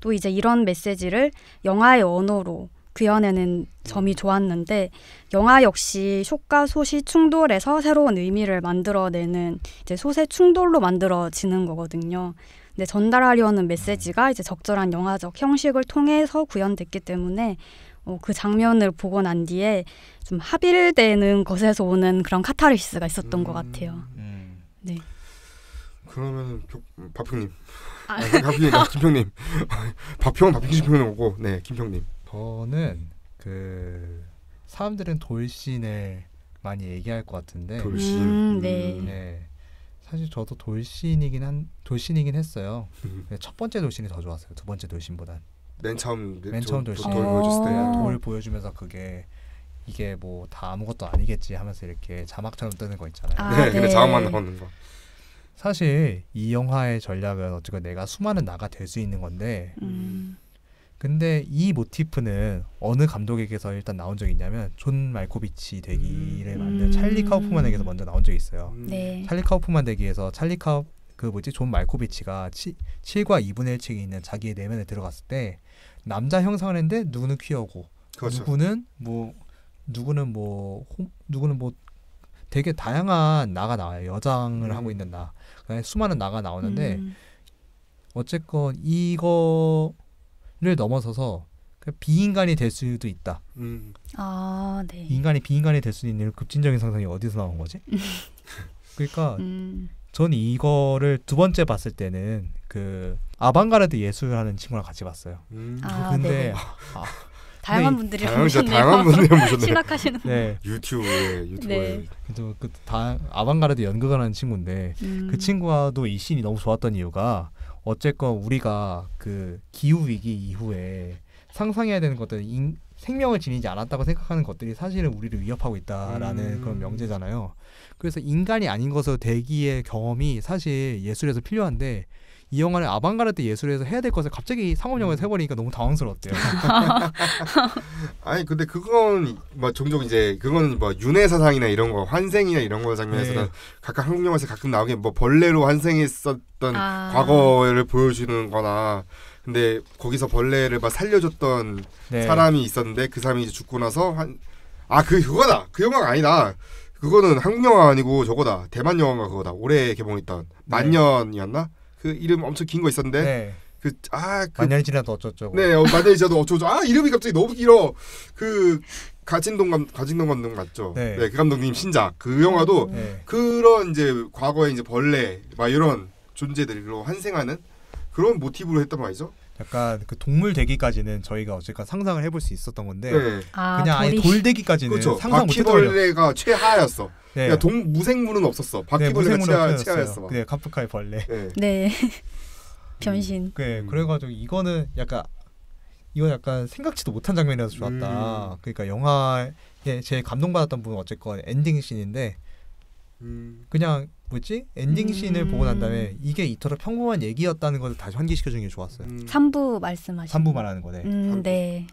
또 이제 이런 메시지를 영화의 언어로 그연에는 점이 좋았는데 영화 역시 쇼과 소시 충돌에서 새로운 의미를 만들어내는 이제 소세 충돌로 만들어지는 거거든요. 이제 전달하려는 메시지가 이제 적절한 영화적 형식을 통해서 구현됐기 때문에 어, 그 장면을 보고 난 뒤에 좀 합일되는 것에서 오는 그런 카타르시스가 있었던 음, 것 같아요. 음. 네. 그러면 박평님, 박평님, 김평님, 박평, 박평, 김평님 오고, 네, 김평님. 저는 그 사람들은 돌신을 많이 얘기할 것 같은데. 돌신. 음, 네. 네. 사실 저도 돌신이긴 한 돌신이긴 했어요. 음. 네, 첫 번째 돌신이 더 좋았어요. 두 번째 돌신보단. 맨 처음 맨 처음 돌신 아. 돌 보여줬을 때돌 보여주면서 그게 이게 뭐 다 아무것도 아니겠지 하면서 이렇게 자막처럼 뜨는 거 있잖아요. 아, 네, 근데 그러니까 네. 자막만 나오는 거. 사실 이 영화의 전략은 어쨌건 내가 수많은 나가 될 수 있는 건데 음. 근데 이 모티프는 어느 감독에게서 일단 나온 적이 있냐면 존 말코비치 대기를 음. 만든 찰리 카우프만에게서 먼저 나온 적이 있어요. 음. 네. 찰리 카우프만 대기에서 찰리 카우 그 뭐지 존 말코비치가 치, 7과 2분의 1층에 있는 자기의 내면에 들어갔을 때 남자 형상을 했는데 누구는 퀴어고 그렇죠. 누구는 뭐 누구는 뭐 홈, 누구는 뭐 되게 다양한 나가 나와요. 여장을 음. 하고 있는 나. 수많은 나가 나오는데 음. 어쨌건 이거 를 넘어서서 그 비인간이 될 수도 있다. 음. 아, 네. 인간이 비인간이 될 수 있는 급진적인 상상이 어디서 나온 거지? 그러니까 음. 전 이거를 두 번째 봤을 때는 그 아방가르드 예술하는 친구랑 같이 봤어요. 음. 아, 근데 네. 아, 다양한 네. 분들이 오셨네요. 다양한 분들이 오셨네요. 신학하시는 네. 유튜브에 유튜브에. 네. 그 다, 아방가르드 연극을 하는 친구인데 음. 그 친구와도 이 씬이 너무 좋았던 이유가 어쨌건 우리가 그 기후 위기 이후에 상상해야 되는 것들 인, 생명을 지니지 않았다고 생각하는 것들이 사실은 우리를 위협하고 있다라는 음. 그런 명제잖아요. 그래서 인간이 아닌 것으로 대기의 경험이 사실 예술에서 필요한데 이영화는 아방가르드 예술에서 해야 될 것을 갑자기 상업 영화에서 음. 해버리니까 너무 당황스러웠대요. 아니 근데 그건 막 뭐 종종 이제 그건 뭐 윤회 사상이나 이런 거 환생이나 이런 거 장면에서는 네. 각끔 한국 영화에서 가끔 나오게 뭐 벌레로 환생했었던 아. 과거를 보여주는거나 근데 거기서 벌레를 막 살려줬던 네. 사람이 있었는데 그 사람이 이제 죽고 나서 한아그 그거다 그 영화가 아니다 그거는 한국 영화 아니고 저거다 대만 영화가 그거다 올해 개봉했던 네. 만년이었나? 네. 그 이름 엄청 긴 거 있었는데 네. 그, 아, 그, 만년 지나도 어쩌죠. 네, 어, 만년이 지나도 어쩌죠. 아, 이름이 갑자기 너무 길어. 그, 가진동 감, 가진동 감독 맞죠? 네. 네. 그 감독님 신작. 그 영화도 네. 그런 이제 과거에 이제 벌레, 막 이런 존재들로 환생하는 그런 모티브로 했단 말이죠. 약간 그 동물 되기까지는 저희가 어쨌든 상상을 해볼 수 있었던 건데 네. 아, 그냥 아예 돌이... 되기까지는 그렇죠. 상상 못했던 바퀴벌레가 최하였어. 네. 그러니까 동 무생물은 없었어. 네, 바퀴벌레가 네, 최하, 최하였어. 네, 카프카의 벌레. 네. 네. 음, 변신. 네, 그래가지고 이거는 약간 이건 약간 생각지도 못한 장면이라서 좋았다. 음. 그러니까 영화에 제일 감동받았던 부분 어쨌건 엔딩 씬인데 음. 그냥 뭐지 엔딩 씬을 보고 난 다음에 음. 이게 이토록 평범한 얘기였다는 것을 다시 환기시켜 주는 게 좋았어요. 음. 3부 말씀하신 3부 말하는 거네. 음, 네.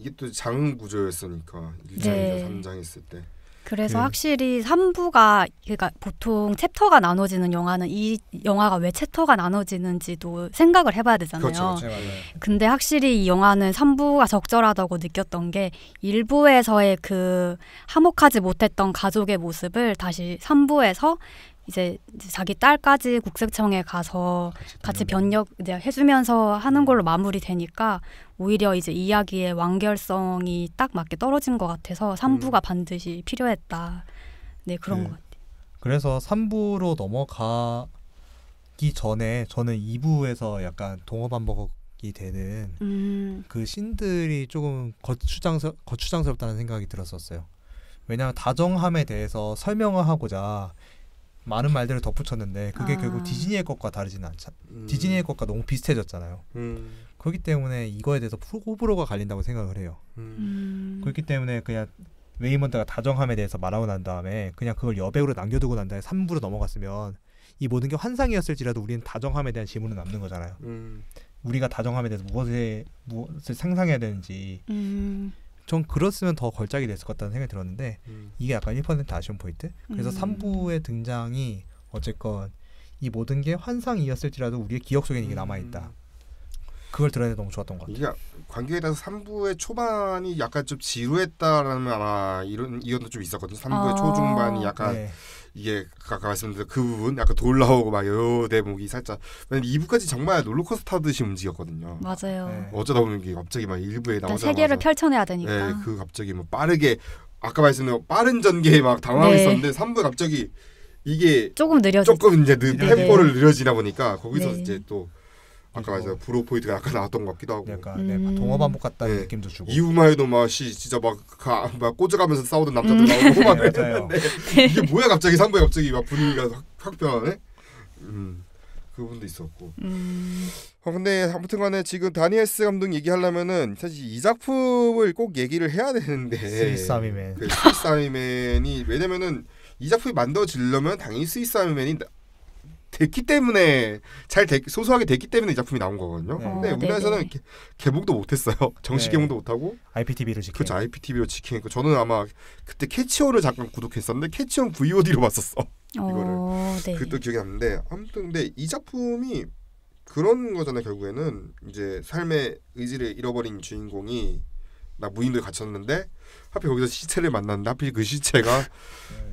이게 또 장 구조였으니까 1장이자 네. 3장 했을 때. 그래서 그... 확실히 3부가 그러니까 보통 챕터가 나눠지는 영화는 이 영화가 왜 챕터가 나눠지는지도 생각을 해봐야 되잖아요. 그렇죠, 그렇죠, 예, 근데 확실히 이 영화는 3부가 적절하다고 느꼈던 게 1부에서의 그 화목하지 못했던 가족의 모습을 다시 3부에서 이제 자기 딸까지 국세청에 가서 같이 변력 이제 해주면서 하는 음. 걸로 마무리되니까 오히려 이제 이야기의 완결성이 딱 맞게 떨어진 것 같아서 3부가 음. 반드시 필요했다. 네 그런 네. 것 같아요. 그래서 3부로 넘어가기 전에 저는 2부에서 약간 동업한버걱이 되는 음. 그 신들이 조금 거추장스 거추장스럽다는 생각이 들었었어요. 왜냐하면 다정함에 대해서 설명을 하고자 많은 말들을 덧붙였는데 그게 아. 결국 디즈니의 것과 다르지는 않잖아. 음. 디즈니의 것과 너무 비슷해졌잖아요. 음. 그렇기 때문에 이거에 대해서 호불호가 갈린다고 생각을 해요. 음. 음. 그렇기 때문에 그냥 웨이먼드가 다정함에 대해서 말하고 난 다음에 그냥 그걸 여배우로 남겨두고 난 다음에 3부로 넘어갔으면 이 모든 게 환상이었을지라도 우리는 다정함에 대한 질문은 남는 거잖아요. 음. 우리가 다정함에 대해서 무엇에 무엇을 상상해야 되는지 음. 전 그랬으면 더 걸작이 됐을 것 같다는 생각이 들었는데 음. 이게 약간 1% 아쉬운 포인트. 그래서 음. 3부의 등장이 어쨌건 이 모든 게 환상이었을지라도 우리의 기억 속에 이게 남아 있다. 음. 그걸 드러내 너무 좋았던 것 같아요. 그러니까 관계에 대해서 3부의 초반이 약간 좀 지루했다라는 아마 이런 이언도 좀 있었거든요. 3부의 아~ 초중반이 약간 네. 이게 아까 말씀드린 그 부분 약간 돌 나오고 막 요 대목이 살짝 2부까지 정말 롤러코스터 타듯이 움직였거든요. 맞아요. 네. 어쩌다 보면 이게 갑자기 막1부에 나오자 세계를 펼쳐내야 되니까. 네, 그 갑자기 뭐 빠르게 아까 말씀드린 빠른 전개에 막 당황하고 네. 있었는데 3부에 갑자기 이게 조금 느려 조금 이제 느, 네, 네. 템포를 느려지다 보니까 거기서 네. 이제 또 아까 말했아 브로 포인트가 약간 나왔던 것 같기도 하고 약간 네, 동어 반복 같다는 네. 느낌도 주고 이후만 해도 막시 진짜 막막 막 꽂아가면서 싸우던 남자들 음. 나오고 막 네, 그랬는데 이게 뭐야 갑자기 상부에 갑자기 막 분위기가 확, 확 변하네 음그분도 있었고 음. 어, 근데 아무튼간에 지금 다니엘스 감독 얘기하려면은 사실 이 작품을 꼭 얘기를 해야 되는데 스윗사미맨 그 스윗사미맨이 왜냐면은 이 작품이 만들어지려면 당연히 스윗사미맨이 됐기 때문에 잘 되, 소소하게 됐기 때문에 이 작품이 나온 거거든요. 네. 근데 어, 우리나라에서는 네 개봉도 못했어요. 정식 네. 개봉도 못하고 IPTV로 직행. 그렇죠. IPTV로 직행했 저는 아마 그때 캐치온을 잠깐 구독했었는데 캐치온 VOD로 봤었어. 어, 이거를 네. 그것 기억이 남는데 아무튼 근데 이 작품이 그런 거잖아요. 결국에는 이제 삶의 의지를 잃어버린 주인공이 나 무인도에 갇혔는데 하필 거기서 시체를 만났는데 하필 그 시체가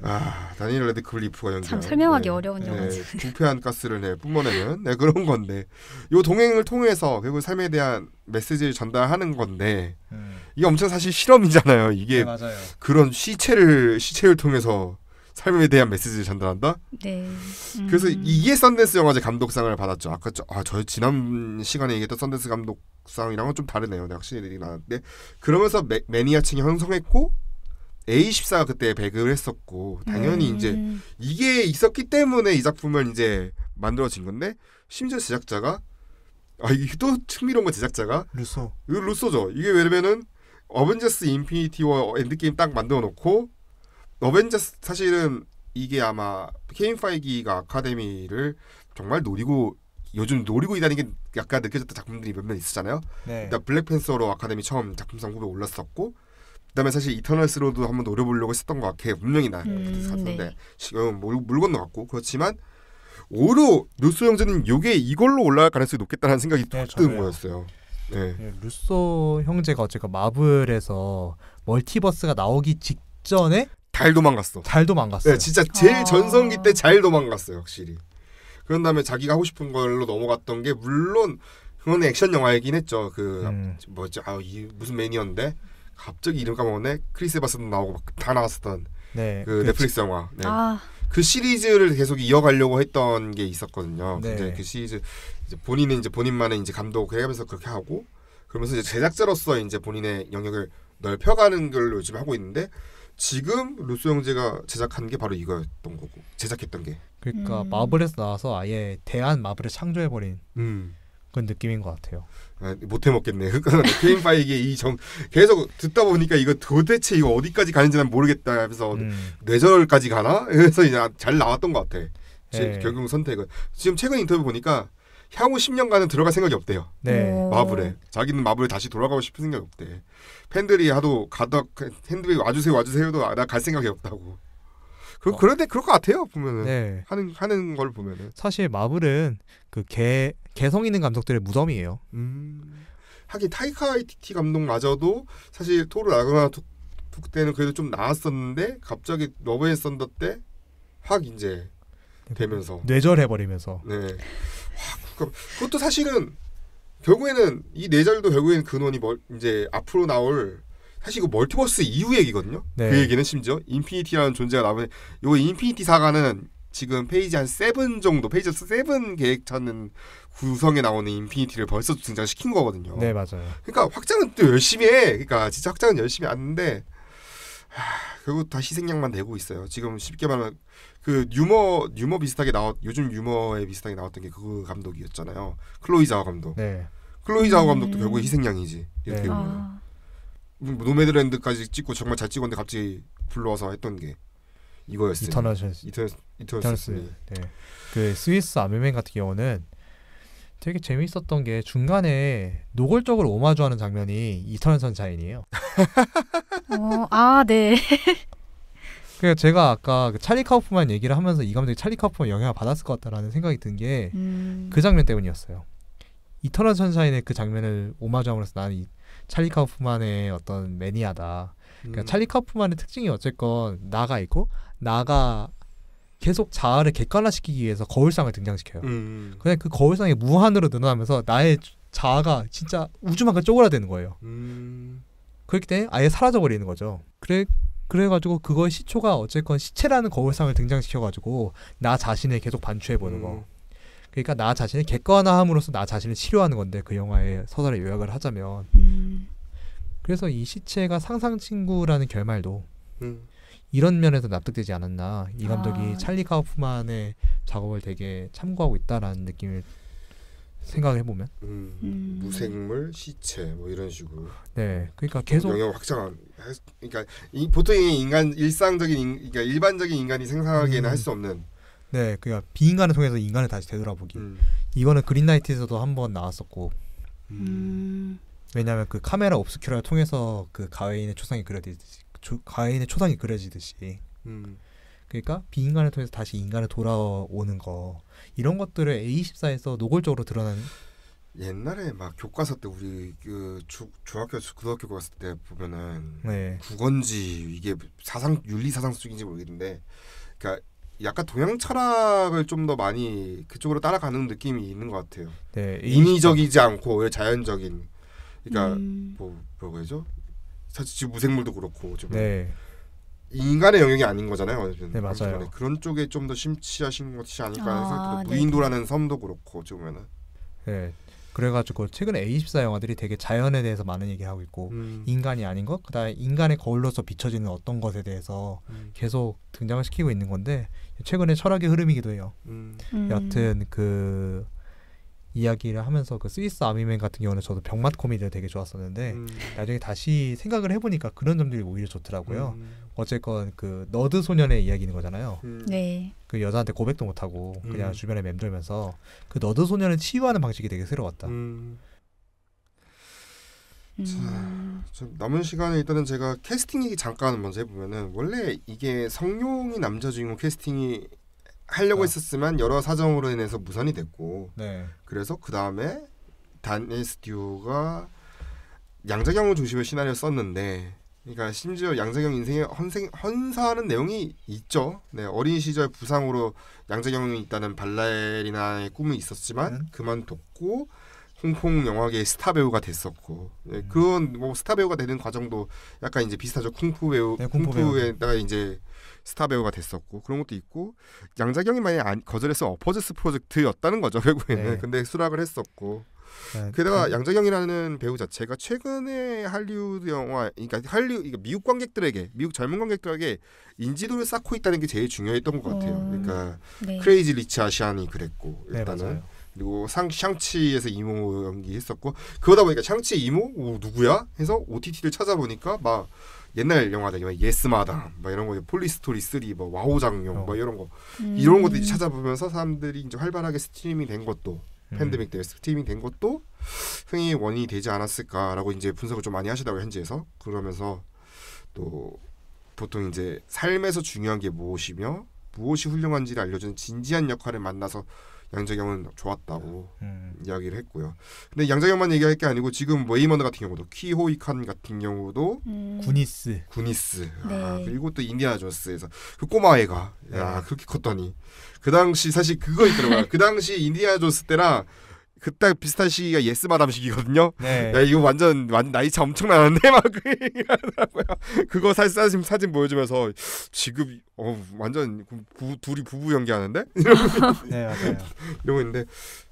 아 다니엘 레드클리프가 연기한 참 설명하기 네, 어려운 네, 영화죠. 부패한 가스를 네, 뿜어내는 네, 그런 건데 이 동행을 통해서 결국 삶에 대한 메시지를 전달하는 건데 음. 이게 엄청 사실 실험이잖아요. 이게 네, 그런 시체를 시체를 통해서 삶에 대한 메시지를 전달한다. 네. 음. 그래서 이게 썬댄스 영화제 감독상을 받았죠. 아까 저, 아, 저 지난 시간에 얘기했던 썬댄스 감독상이랑은 좀 다르네요. 확실히 나는데 그러면서 매, 매니아층이 형성했고 A14가 그때 배급을 했었고 당연히 음. 이제 이게 있었기 때문에 이 작품은 이제 만들어진 건데 심지어 제작자가 아 이게 또 흥미로운 건 제작자가 루소 루소죠 이게 왜냐면은 어벤져스 인피니티 워 엔드게임 딱 만들어 놓고 어벤져스 사실은 이게 아마 케인 파이기가 아카데미를 정말 노리고 요즘 노리고 있다는 게 약간 느껴졌던 작품들이 몇몇 있었잖아요. 네. 블랙팬서로 아카데미 처음 작품상 후보 올랐었고 그다음에 사실 이터널스로도 한번 노려보려고 했었던 것 같아. 요 분명히 나 음, 었는데 네. 지금 물 건너갔고 그렇지만 오히려 루소 형제는 요게 이걸로 올라갈 가능성이 높겠다는 생각이 네, 드는 거였어요. 네. 네. 루소 형제가 어쨌건 마블에서 멀티버스가 나오기 직전에 잘 도망갔어. 잘도망갔어 네, 진짜 제일 아... 전성기 때 잘 도망갔어요, 확실히. 그런 다음에 자기가 하고 싶은 걸로 넘어갔던 게 물론 그건 액션 영화이긴 했죠. 그 음. 뭐지? 아, 이 무슨 매니언데 갑자기 이름 까먹네 크리스 바스도 나오고 다 나왔었던 네, 그, 그 넷플릭스 영화. 네. 아. 그 시리즈를 계속 이어가려고 했던 게 있었거든요. 네. 근데 그 시리즈 이제 본인은 이제 본인만의 이제 감독해가면서 그렇게 하고 그러면서 이제 제작자로서 이제 본인의 영역을 넓혀가는 걸 요즘 하고 있는데 지금 루소 형제가 제작한 게 바로 이거였던 거고 제작했던 게 그러니까 음. 마블에서 나와서 아예 대한 마블을 창조해버린 음. 그런 느낌인 것 같아요. 아, 못해 먹겠네. 케인 파이게 이정 계속 듣다 보니까 이거 도대체 이거 어디까지 가는지 난 모르겠다. 그래서 음. 뇌절까지 가나? 그래서 이제 아, 잘 나왔던 것 같아. 제, 네. 결국 선택은 지금 최근 인터뷰 보니까 향후 10년간은 들어갈 생각이 없대요. 네. 마블에 자기는 마블에 다시 돌아가고 싶은 생각이 없대. 팬들이 하도 가다 팬들이 와주세요 와주세요도 나 갈 생각이 없다고. 그 어. 그런데 그럴 것 같아요 보면은 네. 하는 하는 걸 보면은 사실 마블은 그 개 개성 있는 감독들의 무덤이에요. 음. 하긴 타이카 와이티티 감독마저도 사실 토르 라그나토 때는 그래도 좀 나았었는데 갑자기 러브 앤 썬더 때 확 이제 네, 그 되면서 뇌절해버리면서 네 그러니까 그것도 사실은 결국에는 이네 자리도 결국에는 근원이 멀, 이제 앞으로 나올 사실 이거 멀티버스 이후 얘기거든요. 그 네. 그 얘기는 심지어 인피니티라는 존재가 나오는 요 인피니티 사가는 지금 페이지 한 세븐 정도 페이지 세븐 계획 찾는 구성에 나오는 인피니티를 벌써 등장시킨 거거든요. 네 맞아요. 그러니까 확장은 또 열심히 해. 그러니까 진짜 확장은 열심히 하는데 결국 다 희생양만 되고 있어요. 지금 쉽게 말하면 그 유머 유머 비슷하게 나왔 요즘 유머에 비슷하게 나왔던 게 그 감독이었잖아요. 클로이 자오 감독. 네. 클로이 자오 감독도 음. 결국 희생양이지 이렇게 네. 보면 아. 뭐 노매드랜드까지 찍고 정말 잘 찍었는데 갑자기 불러와서 했던 게 이거였어요. 이터널스 이터 이터널스. 네. 그 스위스 아메맨 같은 경우는 되게 재밌었던 게 중간에 노골적으로 오마주하는 장면이 이터널 선샤인이에요. 어, 아 네. 그 제가 아까 그 찰리 카우프만 얘기를 하면서 이 감독이 찰리 카우프만 영향을 받았을 것 같다라는 생각이 든 게그 음. 그 장면 때문이었어요. 이터널 선샤인의 그 장면을 오마주함으로써 나는 찰리 카우프만의 어떤 매니아다. 그러니까 음. 찰리 카우프만의 특징이 어쨌건 나가 있고 나가 계속 자아를 객관화시키기 위해서 거울상을 등장시켜요. 음. 음. 그냥 그 거울상이 무한으로 늘어나면서 나의 자아가 진짜 우주만큼 쪼그라드는 거예요. 음. 그렇기 때문에 아예 사라져버리는 거죠. 그래 그래가지고 그걸 시초가 어쨌건 시체라는 거울상을 등장시켜가지고 나 자신을 계속 반추해보는 음. 거. 그러니까 나 자신을 객관화함으로써 나 자신을 치료하는 건데 그 영화의 서사를 요약을 하자면. 음. 그래서 이 시체가 상상 친구라는 결말도 음. 이런 면에서 납득되지 않았나 이 감독이 아. 찰리 카우프만의 작업을 되게 참고하고 있다라는 느낌을 생각을 해보면 음, 음. 무생물 시체 뭐 이런 식으로 네 그러니까 계속 영역 확장한 그러니까 이, 보통의 인간 일상적인 인, 그러니까 일반적인 인간이 생산하기에는 음. 할수 없는 네 그러니까 비인간을 통해서 인간을 다시 되돌아보기 음. 이거는 그린나이트에서도 한번 나왔었고 음. 음. 왜냐하면 그 카메라 옵스큐라를 통해서 그 가웨인의 초상이 그려지듯이 조, 가웨인의 초상이 그려지듯이 음. 그러니까 비인간을 통해서 다시 인간을 돌아오는 거 이런 것들을 A24에서 노골적으로 드러나는 옛날에 막 교과서 때 우리 그 주, 중학교 고등학교 갔을 때 보면은 네. 국언지 이게 사상 윤리 사상 수준인지 모르겠는데 그러니까 약간 동양 철학을 좀 더 많이 그쪽으로 따라가는 느낌이 있는 것 같아요. 네, 인위적이지 않고 오 자연적인 그러니까 음. 뭐 뭐라고 해죠 사실 지금 무생물도 그렇고 좀 네. 인간의 영역이 아닌 거잖아요. 네 맞아요. 때문에. 그런 쪽에 좀 더 심취하신 것이 아닐까 하는 아, 생각도 아, 무인도라는 섬도 그렇고 어찌 보면은. 네. 그래가지고 최근에 A24 영화들이 되게 자연에 대해서 많은 얘기하고 있고 음. 인간이 아닌 것, 그다음에 인간의 거울로서 비춰지는 어떤 것에 대해서 음. 계속 등장을 시키고 있는 건데 최근에 철학의 흐름이기도 해요. 음. 음. 여튼 그 이야기를 하면서 그 스위스 아미맨 같은 경우는 저도 병맛 코미디를 되게 좋았었는데 음. 나중에 다시 생각을 해보니까 그런 점들이 오히려 좋더라고요. 음. 어쨌건 그 너드 소년의 이야기인 거잖아요. 음. 네. 그 여자한테 고백도 못하고 그냥 음. 주변에 맴돌면서 그 너드 소년을 치유하는 방식이 되게 새로웠다. 음. 음. 자, 남은 시간에 일단은 제가 캐스팅 얘기 잠깐 먼저 해보면은 원래 이게 성룡이 남자 주인공 캐스팅이 하려고 어. 했었으면 여러 사정으로 인해서 무산이 됐고 네. 그래서 그 다음에 단일 스튜가 양자경을 중심의로 시나리오 썼는데 그러니까 심지어 양자경 인생에 헌생, 헌사하는 내용이 있죠. 네, 어린 시절 부상으로 양자경이 있다는 발레리나의 꿈이 있었지만 음. 그만뒀고 홍콩 영화계의 스타 배우가 됐었고 네, 음. 그런 뭐 스타 배우가 되는 과정도 약간 이제 비슷하죠. 쿵푸 배우 네, 쿵푸 에다가 배우. 이제 스타 배우가 됐었고 그런 것도 있고 양자경이 만약 거절해서 어퍼즈스 프로젝트였다는 거죠 결국에는 네. 근데 수락을 했었고 네, 게다가 그 양자경이라는 배우 자체가 최근에 할리우드 영화 그러니까 할리우 그러니까 미국 관객들에게 미국 젊은 관객들에게 인지도를 쌓고 있다는 게 제일 중요했던 것 같아요 음. 그러니까 네. 크레이지 리치 아시안이 그랬고 네, 일단은 그리고 상 샹치에서 이모 연기했었고 그러다 보니까 샹치 이모 오, 누구야 해서 OTT를 찾아보니까 막 옛날 영화들이면 예스마당 뭐 이런 거 폴리스토리 3뭐 와호장룡 뭐 어. 이런 거 음. 이런 것도 이제 찾아보면서 사람들이 이제 활발하게 스트리밍 된 것도 음. 팬데믹 때 스트리밍 된 것도 흥행의 원인이 되지 않았을까라고 이제 분석을 좀 많이 하시다고 현지에서 그러면서 또 보통 이제 삶에서 중요한 게 무엇이며 무엇이 훌륭한지를 알려주는 진지한 역할을 만나서 양재경은 좋았다고 음. 음. 이야기를 했고요. 근데 양재경만 얘기할 게 아니고 지금 웨이먼 같은 경우도 키호이칸 같은 경우도 음. 구니스 구니스 아, 네. 아, 그리고 또 인디아나 스에서그 꼬마애가 야 네. 그렇게 컸더니 그 당시 사실 그거 있더라고요. 그 당시 인디아나 스 때랑 그딱 비슷한 시기가 예스 마담 시기거든요. 네. 야 이거 완전 완 나이 차 엄청 나는데 막그거 사, 사진 사진 보여주면서 지금 어 완전 부, 둘이 부부 연기하는데 네, 이러고 있는데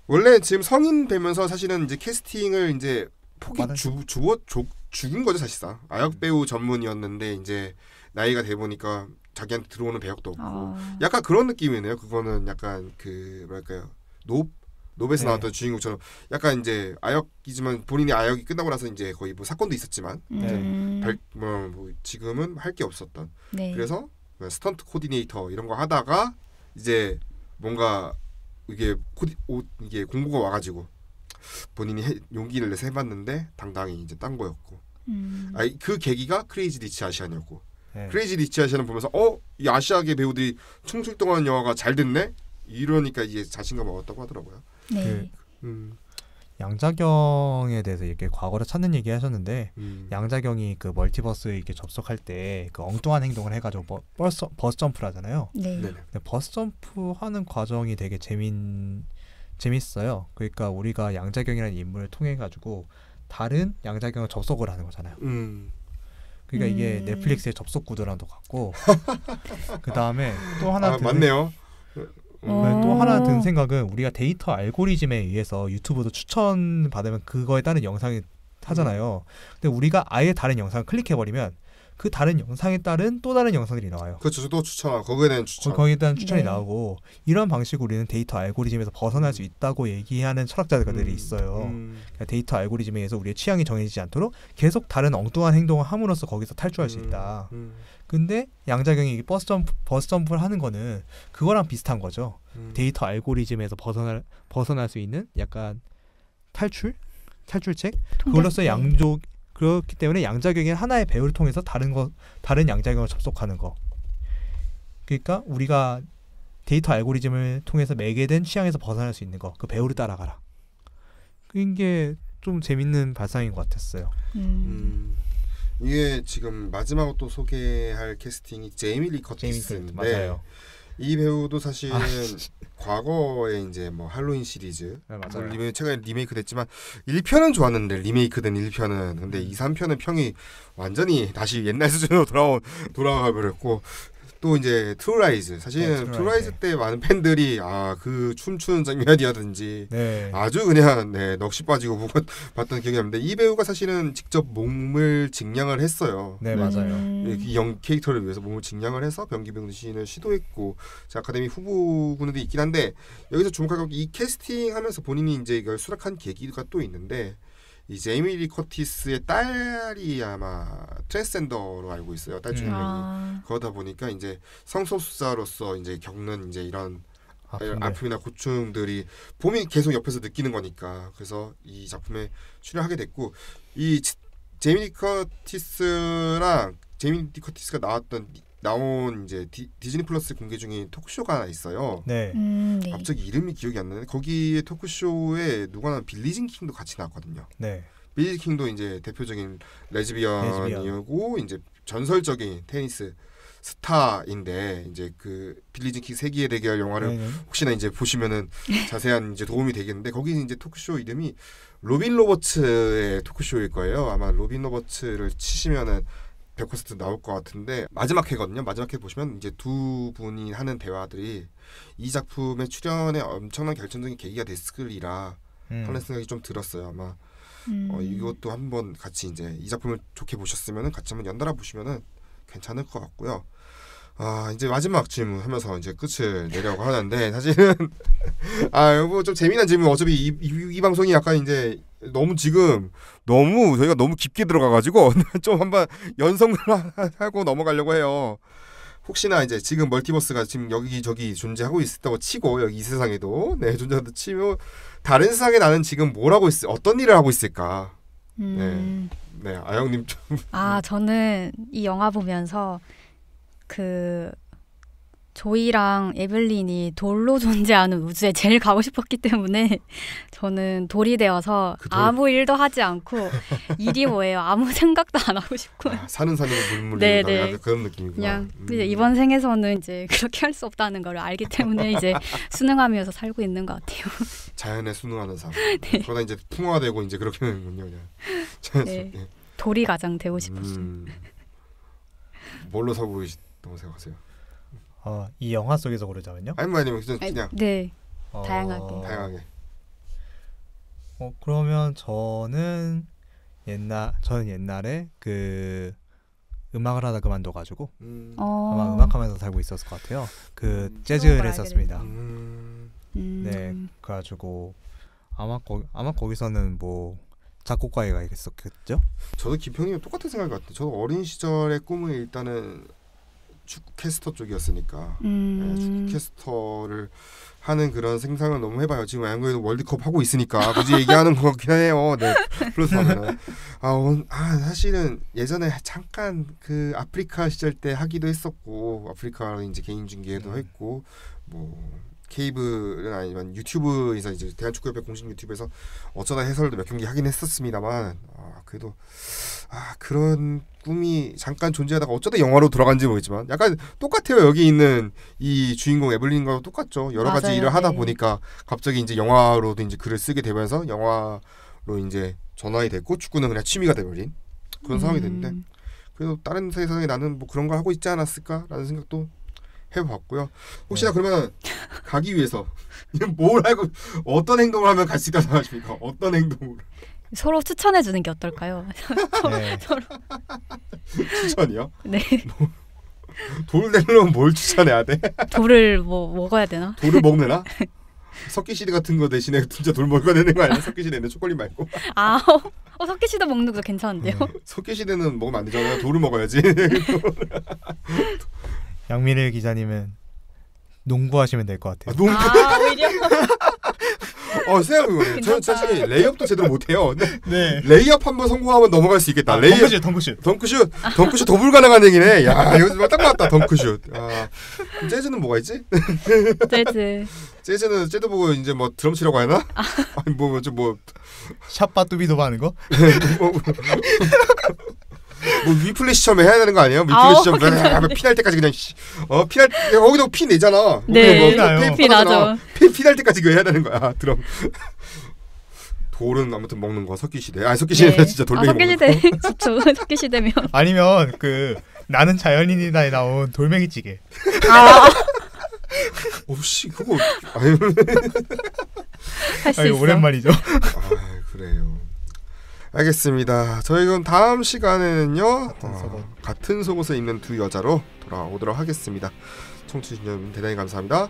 원래 지금 성인 되면서 사실은 이제 캐스팅을 이제 포기 주 주어 조, 죽은 거죠 사실상 아역 음. 배우 전문이었는데 이제 나이가 돼 보니까 자기한테 들어오는 배역도 없고 아. 약간 그런 느낌이네요. 그거는 약간 그 뭐랄까요 노 노베스 네. 나왔던 주인공처럼 약간 이제 아역이지만 본인이 아역이 끝나고 나서 이제 거의 뭐 사건도 있었지만 음. 네. 발, 뭐, 뭐, 지금은 할 게 없었던 네. 그래서 뭐 스턴트 코디네이터 이런 거 하다가 이제 뭔가 이게 코디 옷 이게 공부가 와가지고 본인이 해, 용기를 내서 해봤는데 당당히 이제 딴 거였고 음. 아니, 그 계기가 크레이지 리치 아시안이었고 네. 크레이지 리치 아시안을 보면서 어 이 아시아계 배우들이 청출 동안 영화가 잘 됐네 이러니까 이제 자신감 얻었다고 하더라고요. 네. 그, 음. 양자경에 대해서 이렇게 과거를 찾는 얘기 하셨는데 음. 양자경이 그 멀티버스에 이렇게 접속할 때 그 엉뚱한 행동을 해가지고 버스, 버스 점프를 하잖아요. 네. 네. 버스 점프 하는 과정이 되게 재민 재밌어요. 그러니까 우리가 양자경이라는 인물을 통해 가지고 다른 양자경을 접속을 하는 거잖아요. 음. 그러니까 음. 이게 넷플릭스의 접속 구조랑도 같고 그 다음에 또 하나 아, 드는, 맞네요. 음. 또 하나 어. 든 생각은 우리가 데이터 알고리즘에 의해서 유튜브도 추천 받으면 그거에 따른 영상이 하잖아요. 음. 근데 우리가 아예 다른 영상을 클릭해버리면 그 다른 영상에 따른 또 다른 영상들이 나와요. 그렇죠. 또 추천하고 거기에 대한 추천. 어, 거기에 대한 추천이 네. 나오고 이런 방식으로 우리는 데이터 알고리즘에서 벗어날 수 있다고 얘기하는 철학자들이 음. 있어요. 음. 그러니까 데이터 알고리즘에 의해서 우리의 취향이 정해지지 않도록 계속 다른 엉뚱한 행동을 함으로써 거기서 탈출할 수 음, 있다. 음. 근데 양자경이 버스 점프 버스 점프를 하는 거는 그거랑 비슷한 거죠. 음. 데이터 알고리즘에서 벗어날 벗어날 수 있는 약간 탈출 탈출책 그걸로써 양조 그렇기 때문에 양자경이 하나의 배우를 통해서 다른 거 다른 양자경을 접속하는 거. 그러니까 우리가 데이터 알고리즘을 통해서 매개된 취향에서 벗어날 수 있는 거. 그 배우를 따라가라. 그게좀 재밌는 발상인 것 같았어요. 음. 음. 이게 지금 마지막으로 또 소개할 캐스팅이 제이미 리 커티스인데 맞아요. 이 배우도 사실 아, 과거에 이제 뭐 할로윈 시리즈 네, 맞 뭐 리메, 최근에 리메이크 됐지만 1편은 좋았는데 리메이크된 1편은 근데 2, 음. 3편은 평이 완전히 다시 옛날 수준으로 돌아온 돌아가 버렸고 또 이제 트루라이즈 사실 네, 트루라이즈 네. 때 많은 팬들이 아 그 춤추는 장면이라든지 네. 아주 그냥 네, 넋이 빠지고 보고 봤던 기억이 납니다. 이 배우가 사실은 직접 몸을 직량을 했어요. 네, 음. 맞아요. 예, 이영 캐릭터를 위해서 몸을 직량을 해서 변기 변신을 시도했고 아카데미 후보군에도 있긴 한데 여기서 주목할 건이 캐스팅하면서 본인이 이제 이걸 수락한 계기가 또 있는데 이 제이미 리 커티스의 딸이 아마 트랜스젠더로 알고 있어요. 딸 중에 음. 아. 그러다 보니까 이제 성소수자로서 이제 겪는 이제 이런 아픈데. 아픔이나 고충들이 봄이 계속 옆에서 느끼는 거니까 그래서 이 작품에 출연하게 됐고 이 제이미 리 커티스랑 제이미 리 커티스가 나왔던 나온 이제 디, 디즈니 플러스 공개 중인 토크쇼가 하나 있어요. 네. 음, 네. 갑자기 이름이 기억이 안 나는데 거기에 토크쇼에 누가 나 빌리진 킹도 같이 나왔거든요. 네. 빌리진 킹도 이제 대표적인 레즈비언이고 이제 전설적인 테니스 스타인데 이제 그 빌리진 킹 세기의 대결 영화를 네네. 네. 혹시나 이제 보시면은 자세한 이제 도움이 되겠는데 거기 이제 토크쇼 이름이 로빈 로버츠의 토크쇼일 거예요. 아마 로빈 로버츠를 치시면은 100% 나올 것 같은데 마지막 회거든요. 마지막 회 보시면 이제 두 분이 하는 대화들이 이 작품의 출연에 엄청난 결정적인 계기가 됐으리라 음. 하는 생각이 좀 들었어요. 아마 음. 어, 이것도 한번 같이 이제 이 작품을 좋게 보셨으면 같이 한번 연달아 보시면 괜찮을 것 같고요. 아 이제 마지막 질문 하면서 이제 끝을 내려고 하는데 사실은 아 뭐 좀 재미난 질문 어차피 이, 이, 이, 방송이 약간 이제 너무 지금 너무 저희가 너무 깊게 들어가가지고 좀 한번 연성을 하고 넘어가려고 해요. 혹시나 이제 지금 멀티버스가 지금 여기 저기 존재하고 있었다고 치고 여기 이 세상에도 네 존재한다 치면 다른 세상에 나는 지금 뭘 하고 있어 어떤 일을 하고 있을까? 음. 네, 네 아영님 좀. 아 저는 이 영화 보면서 그 조이랑 에블린이 돌로 존재하는 우주에 제일 가고 싶었기 때문에 저는 돌이 되어서 그 아무 일도 하지 않고 일이 뭐예요 아무 생각도 안 하고 싶고 아, 사는 사는 물물이다 네, 네. 그런 느낌이구나 그냥 음. 이제 이번 생에서는 이제 그렇게 할 수 없다는 걸 알기 때문에 이제 수능하면서 살고 있는 것 같아요 자연에 수능하는 삶 네. 그러다 이제 풍화되고 이제 그렇게 되는군요 그냥 네. 돌이 가장 되고 싶었어요 음. 뭘로 살고 계시 어떻 생각하세요? 아, 이 영화 속에서 고르자면요? 아니면 뭐, 아니면 그냥, 그냥. 네 어, 다양하게 다양하게. 어 그러면 저는 옛날 저는 옛날에 그 음악을 하다 그만둬가지고 음. 아마 어. 음악하면서 살고 있었을 것 같아요. 그 음. 재즈를 했었습니다. 음. 네 음. 그래가지고 아마 거 아마 거기서는 뭐 작곡가가 있었겠죠? 저도 기평님 똑같은 생각 같아요. 저 어린 시절의 꿈은 일단은 축구 캐스터 쪽이었으니까 음. 네, 축구 캐스터를 하는 그런 생상을 너무 해봐요. 지금 양국에도 월드컵 하고 있으니까 굳이 얘기하는 것 같긴 해요. 네. 플러스 아, 원, 아 사실은 예전에 잠깐 그 아프리카 시절 때 하기도 했었고 아프리카로 이제 개인 중계도 음. 했고 뭐 케이블은 아니지만 유튜브에서 이제 대한축구협회 공식 유튜브에서 어쩌다 해설도 몇 경기 하긴 했었습니다만 아, 그래도 아, 그런 꿈이 잠깐 존재하다가 어쩌다 영화로 돌아간지 모르지만 약간 똑같아요 여기 있는 이 주인공 에블린과 똑같죠 여러 맞아요. 가지 일을 하다 네. 보니까 갑자기 이제 영화로도 이제 글을 쓰게 되면서 영화로 이제 전환이 됐고 축구는 그냥 취미가 돼버린 그런 음. 상황이 됐는데 음. 그래도 다른 세상에 나는 뭐 그런 걸 하고 있지 않았을까라는 생각도 해봤고요. 혹시나 네. 그러면 가기 위해서 뭘 알고 어떤 행동을 하면 갈 수 있다 고 생각하십니까? 어떤 행동을? 서로 추천해 주는 게 어떨까요? 네. 서로 추천이요? 네. 뭐, 돌을 내려면 뭘 추천해야 돼? 돌을 뭐 먹어야 되나? 돌을 먹느나? 석기시드 같은 거 대신에 진짜 돌 먹어야 되는 거 아니야? 석기시드는 초콜릿 말고. 아, 어, 어 석기시드 먹는 거 괜찮은데요? 네. 석기시드는 먹으면 안 되잖아요. 돌을 먹어야지. 양민일 기자님은 농구하시면 될 것 같아요. 아, 농구. 아, 오히려. 어, 생각 사실 레이업도 제대로 못해요. 네. 레이업 한번 성공하면 넘어갈 수 있겠다. 아, 레이업. 덩크슛, 덩크슛. 덩크슛. 덩크슛 더 불가능한 얘기네. 야, 이거 딱 맞다, 덩크슛. 아, 재즈는 뭐가 있지? 재즈. 재즈는 재즈 보고 이제 뭐 드럼 치려고 하나? 아. 아니, 뭐, 뭐, 뭐. 샷바 뚜비도 하는 거? 뭐, 뭐. 뭐 위플래시처럼 해야 되는 거 아니에요? 위플래시처럼 하면 피날 때까지 그냥 어 피날 거기도 피 내잖아. 네. 뭐, 피, 피 나죠. 피 피날 때까지 그 해야 되는 거야. 아, 드럼. 돌은 아무튼 먹는 거 석기 시대. 아 석기 시대 네. 진짜 돌멩이 아, 석기 시대. 그렇죠. 석기 시대면. 아니면 그 나는 자연인이다에 나온 돌멩이 찌개. 아. 오씨 어, 그거 아유. 할수 있어. 오랜만이죠. 아 그래요. 알겠습니다. 저희는 다음 시간에는요 어, 같은 속옷 같은 속옷에 있는 두 여자로 돌아오도록 하겠습니다. 청취 여러분 대단히 감사합니다.